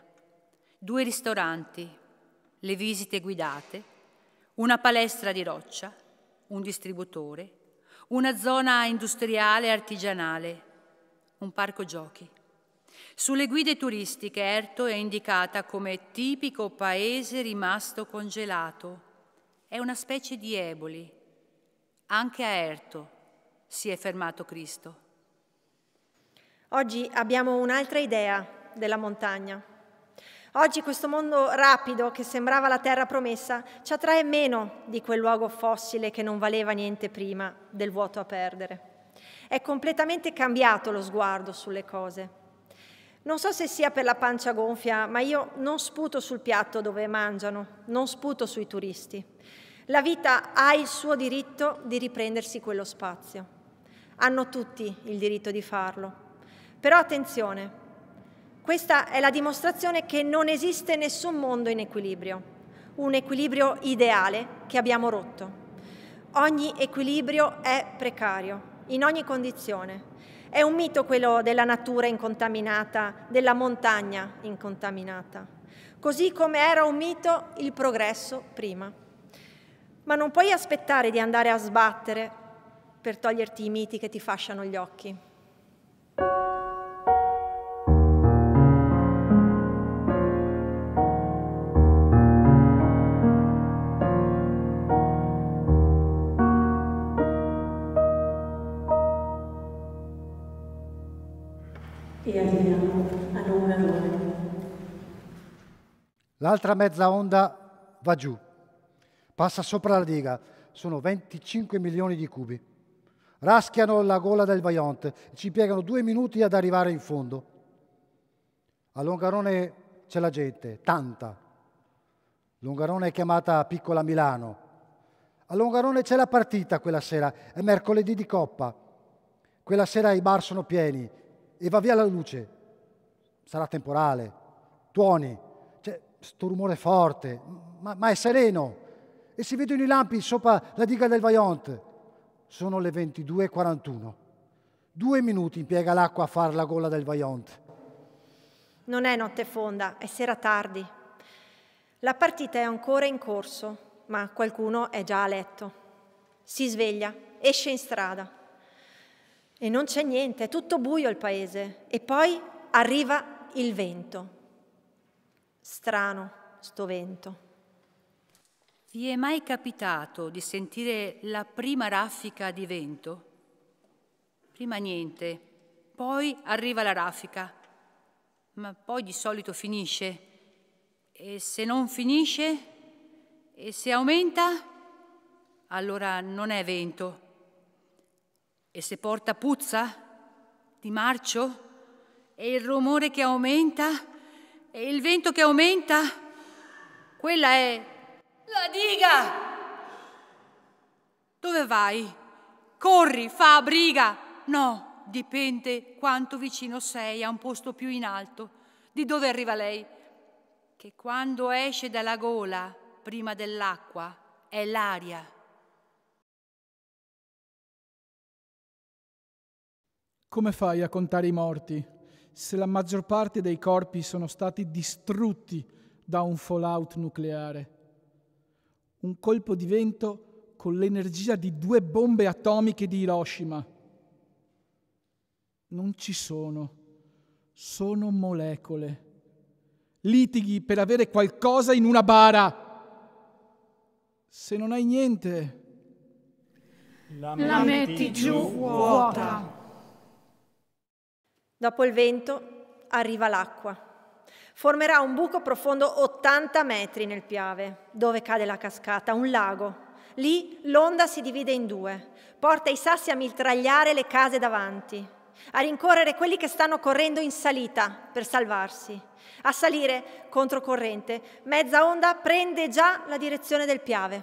due ristoranti, le visite guidate, una palestra di roccia, un distributore, una zona industriale e artigianale, un parco giochi. Sulle guide turistiche Erto è indicata come tipico paese rimasto congelato. È una specie di eboli. Anche a Erto si è fermato Cristo. Oggi abbiamo un'altra idea della montagna. Oggi questo mondo rapido che sembrava la terra promessa ci attrae meno di quel luogo fossile che non valeva niente prima del vuoto a perdere. È completamente cambiato lo sguardo sulle cose. Non so se sia per la pancia gonfia, ma io non sputo sul piatto dove mangiano, non sputo sui turisti. La vita ha il suo diritto di riprendersi quello spazio. Hanno tutti il diritto di farlo. Però attenzione, questa è la dimostrazione che non esiste nessun mondo in equilibrio, un equilibrio ideale che abbiamo rotto. Ogni equilibrio è precario, in ogni condizione, è un mito quello della natura incontaminata, della montagna incontaminata, così come era un mito il progresso prima. Ma non puoi aspettare di andare a sbattere per toglierti i miti che ti fasciano gli occhi. L'altra mezza onda va giù, passa sopra la diga, sono 25 milioni di cubi. Raschiano la gola del Vaillant, ci impiegano due minuti ad arrivare in fondo. A Longarone c'è la gente, tanta. Longarone è chiamata Piccola Milano. A Longarone c'è la partita quella sera, è mercoledì di Coppa. Quella sera i bar sono pieni e va via la luce. Sarà temporale, tuoni, sto rumore forte, ma, ma è sereno. E si vedono i lampi sopra la diga del Vajont. Sono le 22.41. Due minuti impiega l'acqua a far la gola del Vajont. Non è notte fonda, è sera tardi. La partita è ancora in corso, ma qualcuno è già a letto. Si sveglia, esce in strada. E non c'è niente, è tutto buio il paese. E poi arriva il vento. Strano sto vento. Vi è mai capitato di sentire la prima raffica di vento? Prima niente, poi arriva la raffica, ma poi di solito finisce. E se non finisce? E se aumenta? Allora non è vento. E se porta puzza? Di marcio? E il rumore che aumenta? E il vento che aumenta? Quella è... La diga! Dove vai? Corri, fa briga! No, dipende quanto vicino sei a un posto più in alto. Di dove arriva lei? Che quando esce dalla gola, prima dell'acqua, è l'aria. Come fai a contare i morti? se la maggior parte dei corpi sono stati distrutti da un fallout nucleare. Un colpo di vento con l'energia di due bombe atomiche di Hiroshima. Non ci sono, sono molecole. Litighi per avere qualcosa in una bara. Se non hai niente, la metti, la metti giù vuota. Dopo il vento arriva l'acqua. Formerà un buco profondo 80 metri nel Piave, dove cade la cascata, un lago. Lì l'onda si divide in due, porta i sassi a mitragliare le case davanti, a rincorrere quelli che stanno correndo in salita per salvarsi, a salire controcorrente. Mezza onda prende già la direzione del Piave.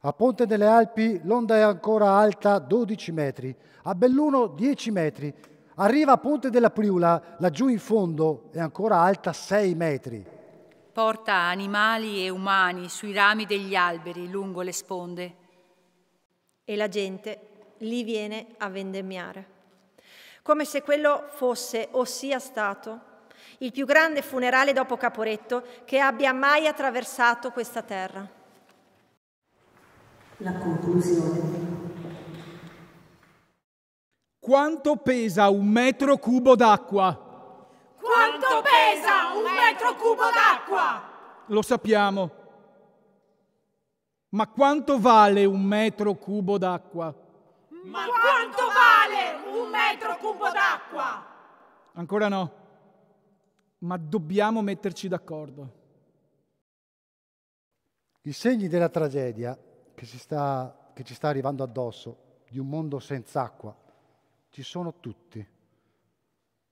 A Ponte delle Alpi l'onda è ancora alta 12 metri, a Belluno 10 metri, Arriva a Ponte della Priula, laggiù in fondo è ancora alta 6 metri. Porta animali e umani sui rami degli alberi lungo le sponde. E la gente lì viene a vendemmiare, come se quello fosse o sia stato il più grande funerale dopo Caporetto che abbia mai attraversato questa terra. La conclusione quanto pesa un metro cubo d'acqua? Quanto pesa un metro cubo d'acqua? Lo sappiamo. Ma quanto vale un metro cubo d'acqua? Ma quanto vale un metro cubo d'acqua? Ancora no. Ma dobbiamo metterci d'accordo. I segni della tragedia che, sta, che ci sta arrivando addosso, di un mondo senza acqua, ci sono tutti.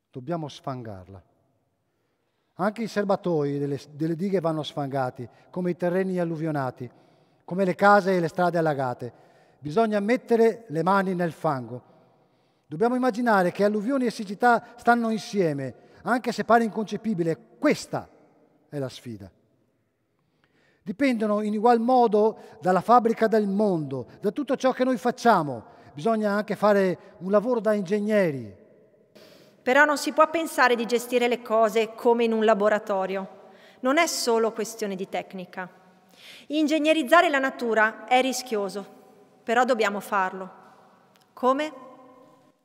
Dobbiamo sfangarla. Anche i serbatoi delle, delle dighe vanno sfangati, come i terreni alluvionati, come le case e le strade allagate. Bisogna mettere le mani nel fango. Dobbiamo immaginare che alluvioni e siccità stanno insieme, anche se pare inconcepibile. Questa è la sfida. Dipendono in ugual modo dalla fabbrica del mondo, da tutto ciò che noi facciamo, bisogna anche fare un lavoro da ingegneri. Però non si può pensare di gestire le cose come in un laboratorio. Non è solo questione di tecnica. Ingegnerizzare la natura è rischioso, però dobbiamo farlo. Come?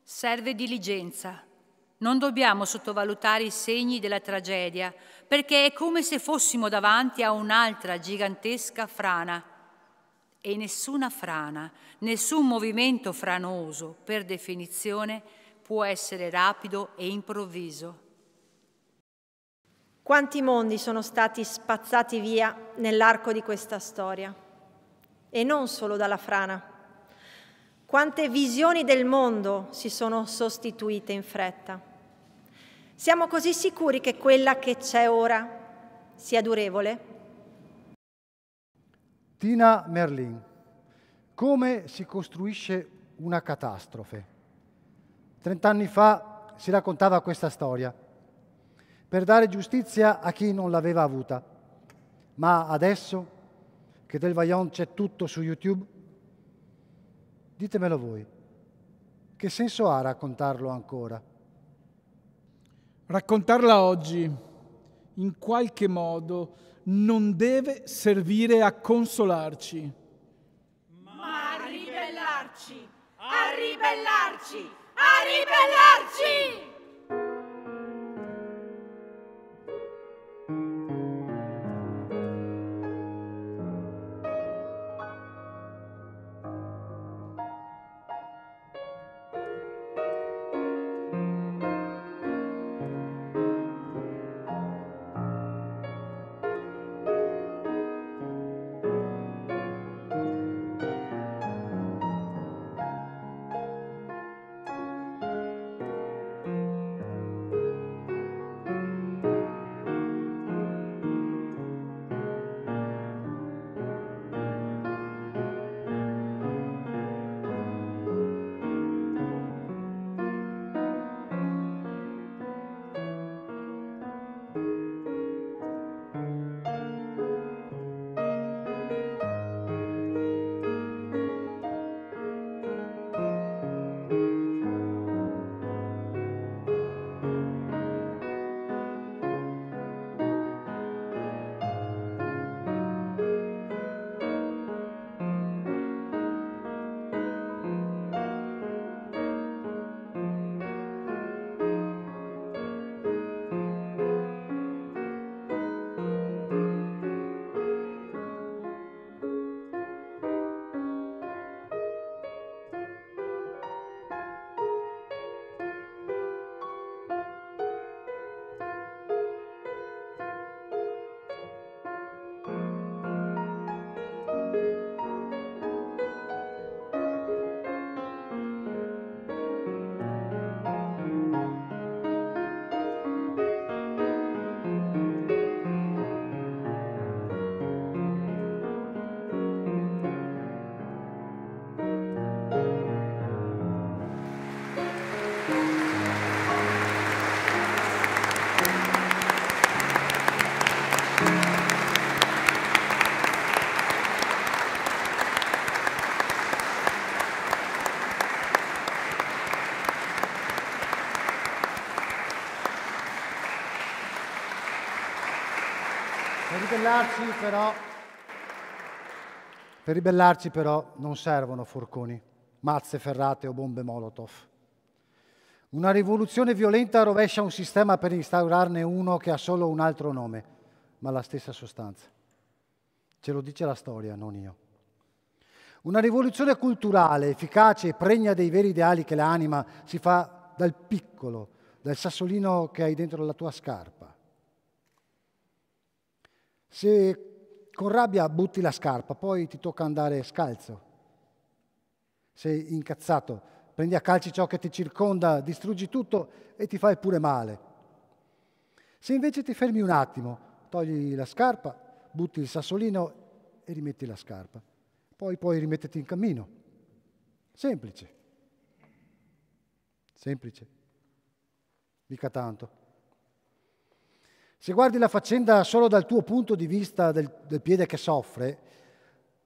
Serve diligenza. Non dobbiamo sottovalutare i segni della tragedia, perché è come se fossimo davanti a un'altra gigantesca frana e nessuna frana, nessun movimento franoso, per definizione, può essere rapido e improvviso. Quanti mondi sono stati spazzati via nell'arco di questa storia? E non solo dalla frana. Quante visioni del mondo si sono sostituite in fretta? Siamo così sicuri che quella che c'è ora sia durevole? Tina Merlin, come si costruisce una catastrofe? Trent'anni fa si raccontava questa storia per dare giustizia a chi non l'aveva avuta, ma adesso che del Vaillant c'è tutto su YouTube, ditemelo voi, che senso ha raccontarlo ancora? Raccontarla oggi, in qualche modo, non deve servire a consolarci, ma a ribellarci, a ribellarci, a ribellarci! ribellarci però, per ribellarci però non servono forconi, mazze ferrate o bombe Molotov. Una rivoluzione violenta rovescia un sistema per instaurarne uno che ha solo un altro nome, ma la stessa sostanza. Ce lo dice la storia, non io. Una rivoluzione culturale, efficace e pregna dei veri ideali che l'anima si fa dal piccolo, dal sassolino che hai dentro la tua scarpa. Se con rabbia butti la scarpa, poi ti tocca andare scalzo. Sei incazzato, prendi a calci ciò che ti circonda, distruggi tutto e ti fai pure male. Se invece ti fermi un attimo, togli la scarpa, butti il sassolino e rimetti la scarpa. Poi puoi rimetterti in cammino. Semplice. Semplice. Mica tanto. Se guardi la faccenda solo dal tuo punto di vista del, del piede che soffre,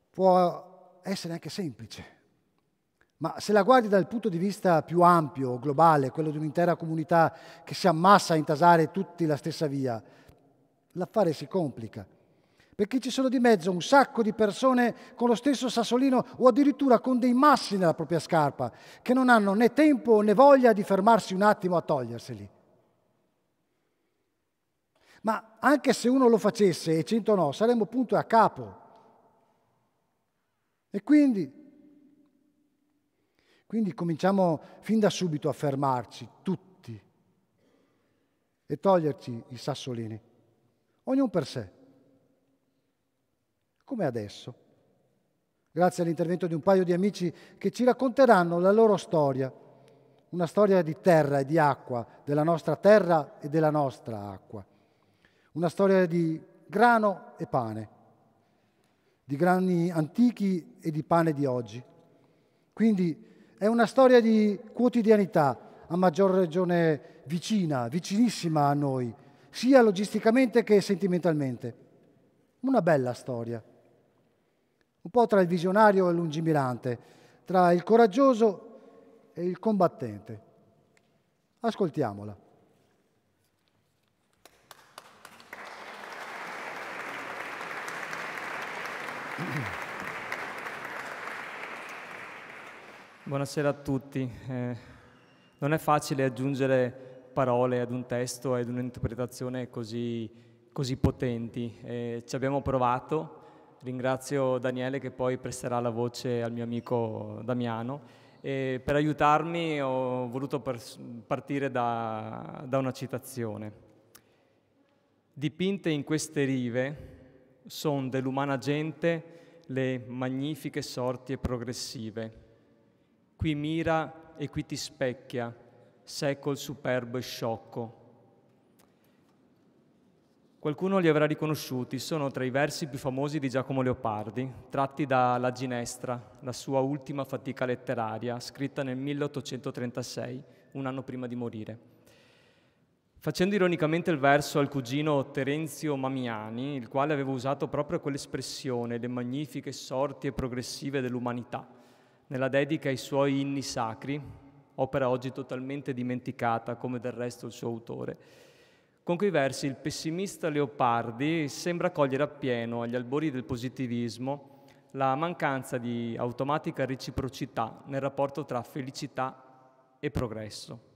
può essere anche semplice. Ma se la guardi dal punto di vista più ampio, globale, quello di un'intera comunità che si ammassa a intasare tutti la stessa via, l'affare si complica. Perché ci sono di mezzo un sacco di persone con lo stesso sassolino o addirittura con dei massi nella propria scarpa, che non hanno né tempo né voglia di fermarsi un attimo a toglierseli. Ma anche se uno lo facesse e cento no, saremmo punto a capo. E quindi, quindi cominciamo fin da subito a fermarci tutti e toglierci i sassolini, ognuno per sé, come adesso grazie all'intervento di un paio di amici che ci racconteranno la loro storia, una storia di terra e di acqua, della nostra terra e della nostra acqua. Una storia di grano e pane, di grani antichi e di pane di oggi. Quindi è una storia di quotidianità, a maggior ragione vicina, vicinissima a noi, sia logisticamente che sentimentalmente. Una bella storia, un po' tra il visionario e il lungimirante, tra il coraggioso e il combattente. Ascoltiamola. Buonasera a tutti. Eh, non è facile aggiungere parole ad un testo e ad un'interpretazione così, così potenti. Eh, ci abbiamo provato. Ringrazio Daniele che poi presterà la voce al mio amico Damiano. E per aiutarmi ho voluto partire da, da una citazione. Dipinte in queste rive, sono dell'umana gente le magnifiche sorti e progressive. Qui mira e qui ti specchia, secol superbo e sciocco. Qualcuno li avrà riconosciuti, sono tra i versi più famosi di Giacomo Leopardi, tratti da La Ginestra, la sua ultima fatica letteraria, scritta nel 1836, un anno prima di morire. Facendo ironicamente il verso al cugino Terenzio Mamiani, il quale aveva usato proprio quell'espressione, le magnifiche sorti e progressive dell'umanità, nella dedica ai suoi inni sacri, opera oggi totalmente dimenticata, come del resto il suo autore. Con quei versi il pessimista Leopardi sembra cogliere appieno, agli albori del positivismo, la mancanza di automatica reciprocità nel rapporto tra felicità e progresso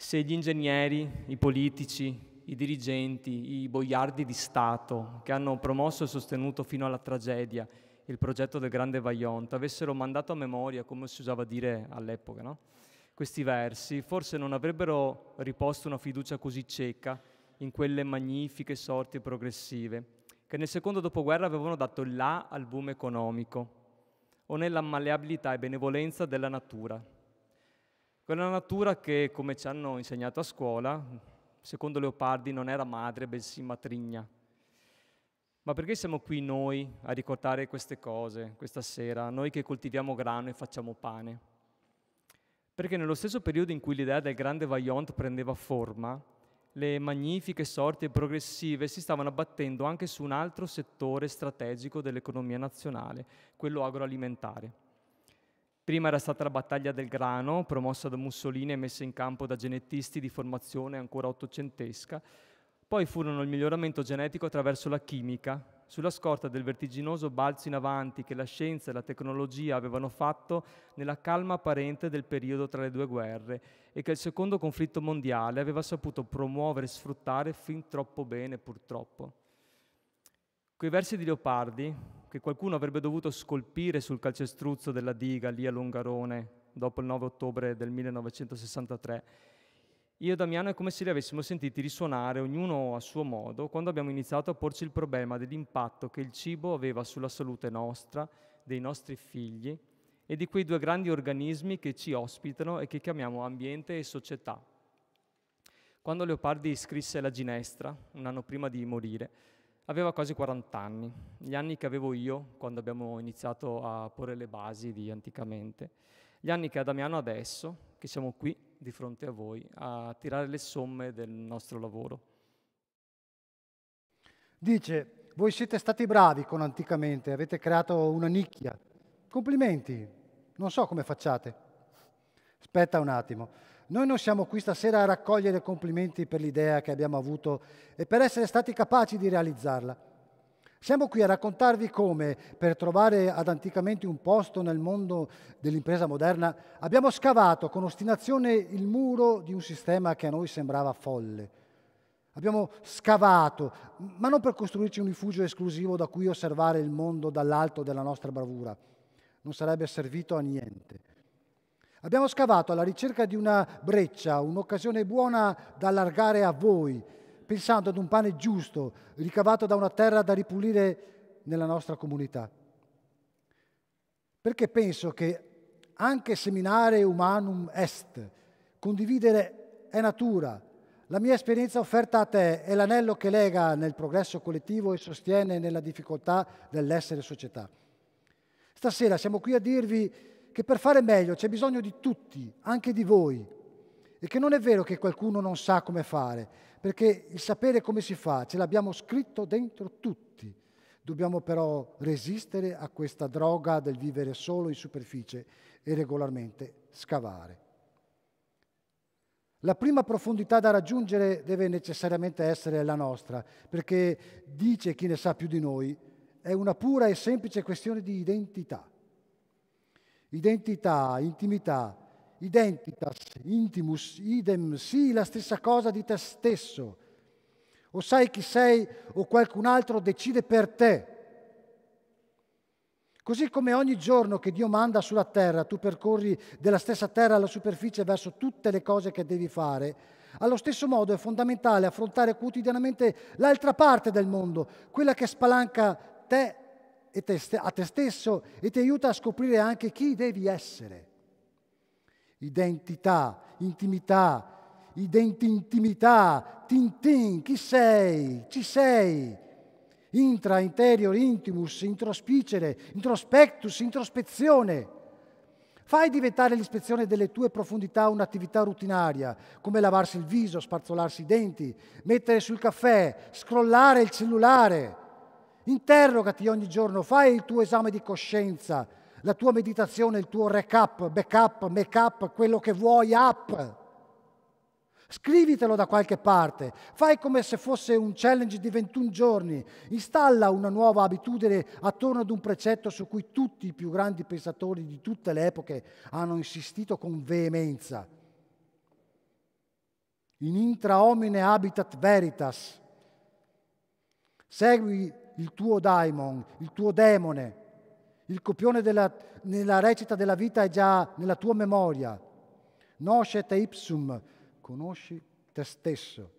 se gli ingegneri, i politici, i dirigenti, i boiardi di Stato che hanno promosso e sostenuto fino alla tragedia il progetto del Grande Vaillant avessero mandato a memoria, come si usava dire all'epoca, no? questi versi, forse non avrebbero riposto una fiducia così cieca in quelle magnifiche sorti progressive, che nel secondo dopoguerra avevano dato là al boom economico o nella malleabilità e benevolenza della natura quella natura che, come ci hanno insegnato a scuola, secondo Leopardi non era madre, bensì matrigna. Ma perché siamo qui noi a ricordare queste cose questa sera, noi che coltiviamo grano e facciamo pane? Perché nello stesso periodo in cui l'idea del grande Vaillant prendeva forma, le magnifiche sorti progressive si stavano abbattendo anche su un altro settore strategico dell'economia nazionale, quello agroalimentare. Prima era stata la battaglia del grano, promossa da Mussolini e messa in campo da genetisti di formazione ancora ottocentesca. Poi furono il miglioramento genetico attraverso la chimica, sulla scorta del vertiginoso balzo in avanti che la scienza e la tecnologia avevano fatto nella calma apparente del periodo tra le due guerre e che il secondo conflitto mondiale aveva saputo promuovere e sfruttare fin troppo bene, purtroppo. Quei versi di Leopardi, che qualcuno avrebbe dovuto scolpire sul calcestruzzo della diga lì a Longarone dopo il 9 ottobre del 1963. Io e Damiano è come se li avessimo sentiti risuonare ognuno a suo modo quando abbiamo iniziato a porci il problema dell'impatto che il cibo aveva sulla salute nostra, dei nostri figli e di quei due grandi organismi che ci ospitano e che chiamiamo ambiente e società. Quando Leopardi scrisse La ginestra, un anno prima di morire, aveva quasi 40 anni, gli anni che avevo io quando abbiamo iniziato a porre le basi di anticamente, gli anni che ha Damiano adesso, che siamo qui di fronte a voi, a tirare le somme del nostro lavoro. Dice, voi siete stati bravi con anticamente, avete creato una nicchia. Complimenti, non so come facciate. Aspetta un attimo, noi non siamo qui stasera a raccogliere complimenti per l'idea che abbiamo avuto e per essere stati capaci di realizzarla. Siamo qui a raccontarvi come, per trovare ad anticamente un posto nel mondo dell'impresa moderna, abbiamo scavato con ostinazione il muro di un sistema che a noi sembrava folle. Abbiamo scavato, ma non per costruirci un rifugio esclusivo da cui osservare il mondo dall'alto della nostra bravura. Non sarebbe servito a niente. Abbiamo scavato alla ricerca di una breccia, un'occasione buona da allargare a voi, pensando ad un pane giusto, ricavato da una terra da ripulire nella nostra comunità. Perché penso che anche seminare humanum est, condividere è natura. La mia esperienza offerta a te è l'anello che lega nel progresso collettivo e sostiene nella difficoltà dell'essere società. Stasera siamo qui a dirvi che per fare meglio c'è bisogno di tutti, anche di voi, e che non è vero che qualcuno non sa come fare, perché il sapere come si fa ce l'abbiamo scritto dentro tutti. Dobbiamo però resistere a questa droga del vivere solo in superficie e regolarmente scavare. La prima profondità da raggiungere deve necessariamente essere la nostra, perché dice chi ne sa più di noi, è una pura e semplice questione di identità. Identità, intimità, identitas, intimus, idem, sì, la stessa cosa di te stesso. O sai chi sei o qualcun altro decide per te. Così come ogni giorno che Dio manda sulla terra, tu percorri della stessa terra alla superficie verso tutte le cose che devi fare, allo stesso modo è fondamentale affrontare quotidianamente l'altra parte del mondo, quella che spalanca te a te stesso e ti aiuta a scoprire anche chi devi essere. Identità, intimità, identintimità, tintin, chi sei, ci sei. Intra, interior, intimus, introspicere, introspectus, introspezione. Fai diventare l'ispezione delle tue profondità un'attività rutinaria, come lavarsi il viso, sparzolarsi i denti, mettere sul caffè, scrollare il cellulare Interrogati ogni giorno, fai il tuo esame di coscienza, la tua meditazione, il tuo recap, backup, make up, quello che vuoi, up. Scrivitelo da qualche parte, fai come se fosse un challenge di 21 giorni, installa una nuova abitudine attorno ad un precetto su cui tutti i più grandi pensatori di tutte le epoche hanno insistito con veemenza. In intra homine habitat veritas. Segui il tuo daimon, il tuo demone. Il copione della, nella recita della vita è già nella tua memoria. Noscet ipsum, conosci te stesso.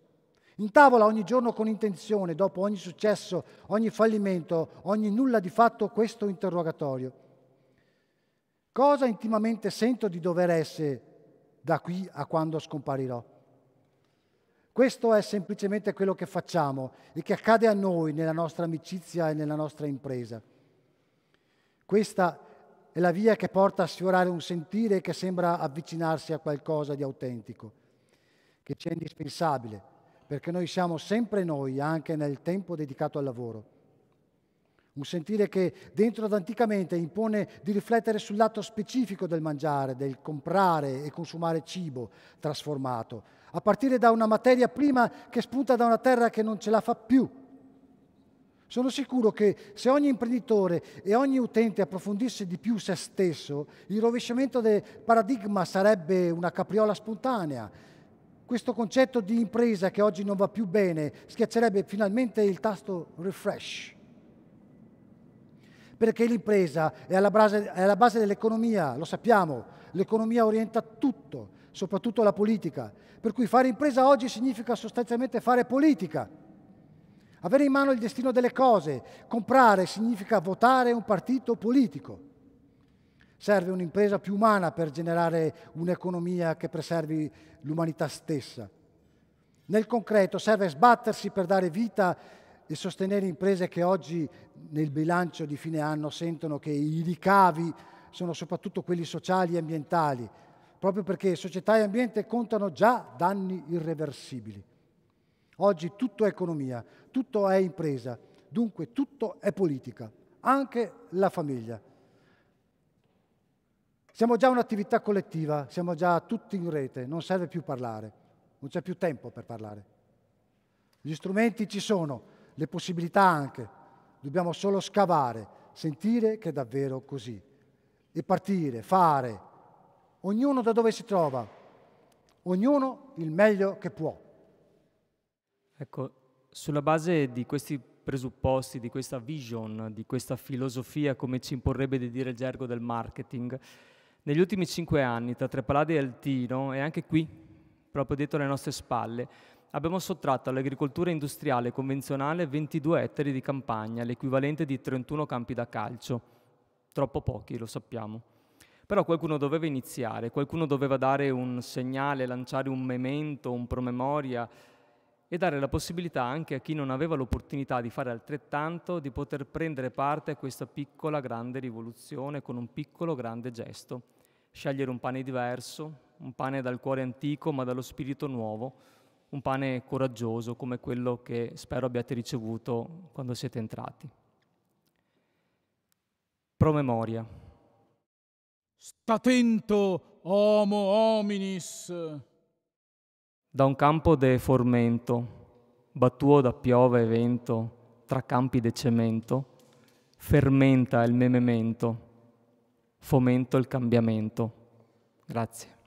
In tavola ogni giorno con intenzione, dopo ogni successo, ogni fallimento, ogni nulla di fatto, questo interrogatorio. Cosa intimamente sento di dover essere da qui a quando scomparirò? Questo è semplicemente quello che facciamo e che accade a noi nella nostra amicizia e nella nostra impresa. Questa è la via che porta a sfiorare un sentire che sembra avvicinarsi a qualcosa di autentico, che ci è indispensabile, perché noi siamo sempre noi, anche nel tempo dedicato al lavoro. Un sentire che dentro ad anticamente impone di riflettere sul lato specifico del mangiare, del comprare e consumare cibo trasformato, a partire da una materia prima che spunta da una terra che non ce la fa più. Sono sicuro che se ogni imprenditore e ogni utente approfondisse di più se stesso, il rovesciamento del paradigma sarebbe una capriola spontanea. Questo concetto di impresa che oggi non va più bene schiaccerebbe finalmente il tasto refresh. Perché l'impresa è alla base, è alla base dell'economia, lo sappiamo, l'economia orienta tutto soprattutto la politica. Per cui fare impresa oggi significa sostanzialmente fare politica. Avere in mano il destino delle cose, comprare significa votare un partito politico. Serve un'impresa più umana per generare un'economia che preservi l'umanità stessa. Nel concreto serve sbattersi per dare vita e sostenere imprese che oggi nel bilancio di fine anno sentono che i ricavi sono soprattutto quelli sociali e ambientali, proprio perché società e ambiente contano già danni irreversibili. Oggi tutto è economia, tutto è impresa, dunque tutto è politica, anche la famiglia. Siamo già un'attività collettiva, siamo già tutti in rete, non serve più parlare, non c'è più tempo per parlare. Gli strumenti ci sono, le possibilità anche, dobbiamo solo scavare, sentire che è davvero così e partire, fare, ognuno da dove si trova, ognuno il meglio che può. Ecco, sulla base di questi presupposti, di questa vision, di questa filosofia, come ci imporrebbe di dire il gergo del marketing, negli ultimi cinque anni, tra Trepalade e Altino, e anche qui, proprio dietro le nostre spalle, abbiamo sottratto all'agricoltura industriale convenzionale 22 ettari di campagna, l'equivalente di 31 campi da calcio. Troppo pochi, lo sappiamo però qualcuno doveva iniziare, qualcuno doveva dare un segnale, lanciare un memento, un promemoria e dare la possibilità anche a chi non aveva l'opportunità di fare altrettanto di poter prendere parte a questa piccola grande rivoluzione con un piccolo grande gesto. Scegliere un pane diverso, un pane dal cuore antico ma dallo spirito nuovo, un pane coraggioso come quello che spero abbiate ricevuto quando siete entrati. Promemoria. Statento homo hominis. Da un campo de formento, battuo da piova e vento, tra campi de cemento, fermenta il mememento, fomento il cambiamento. Grazie.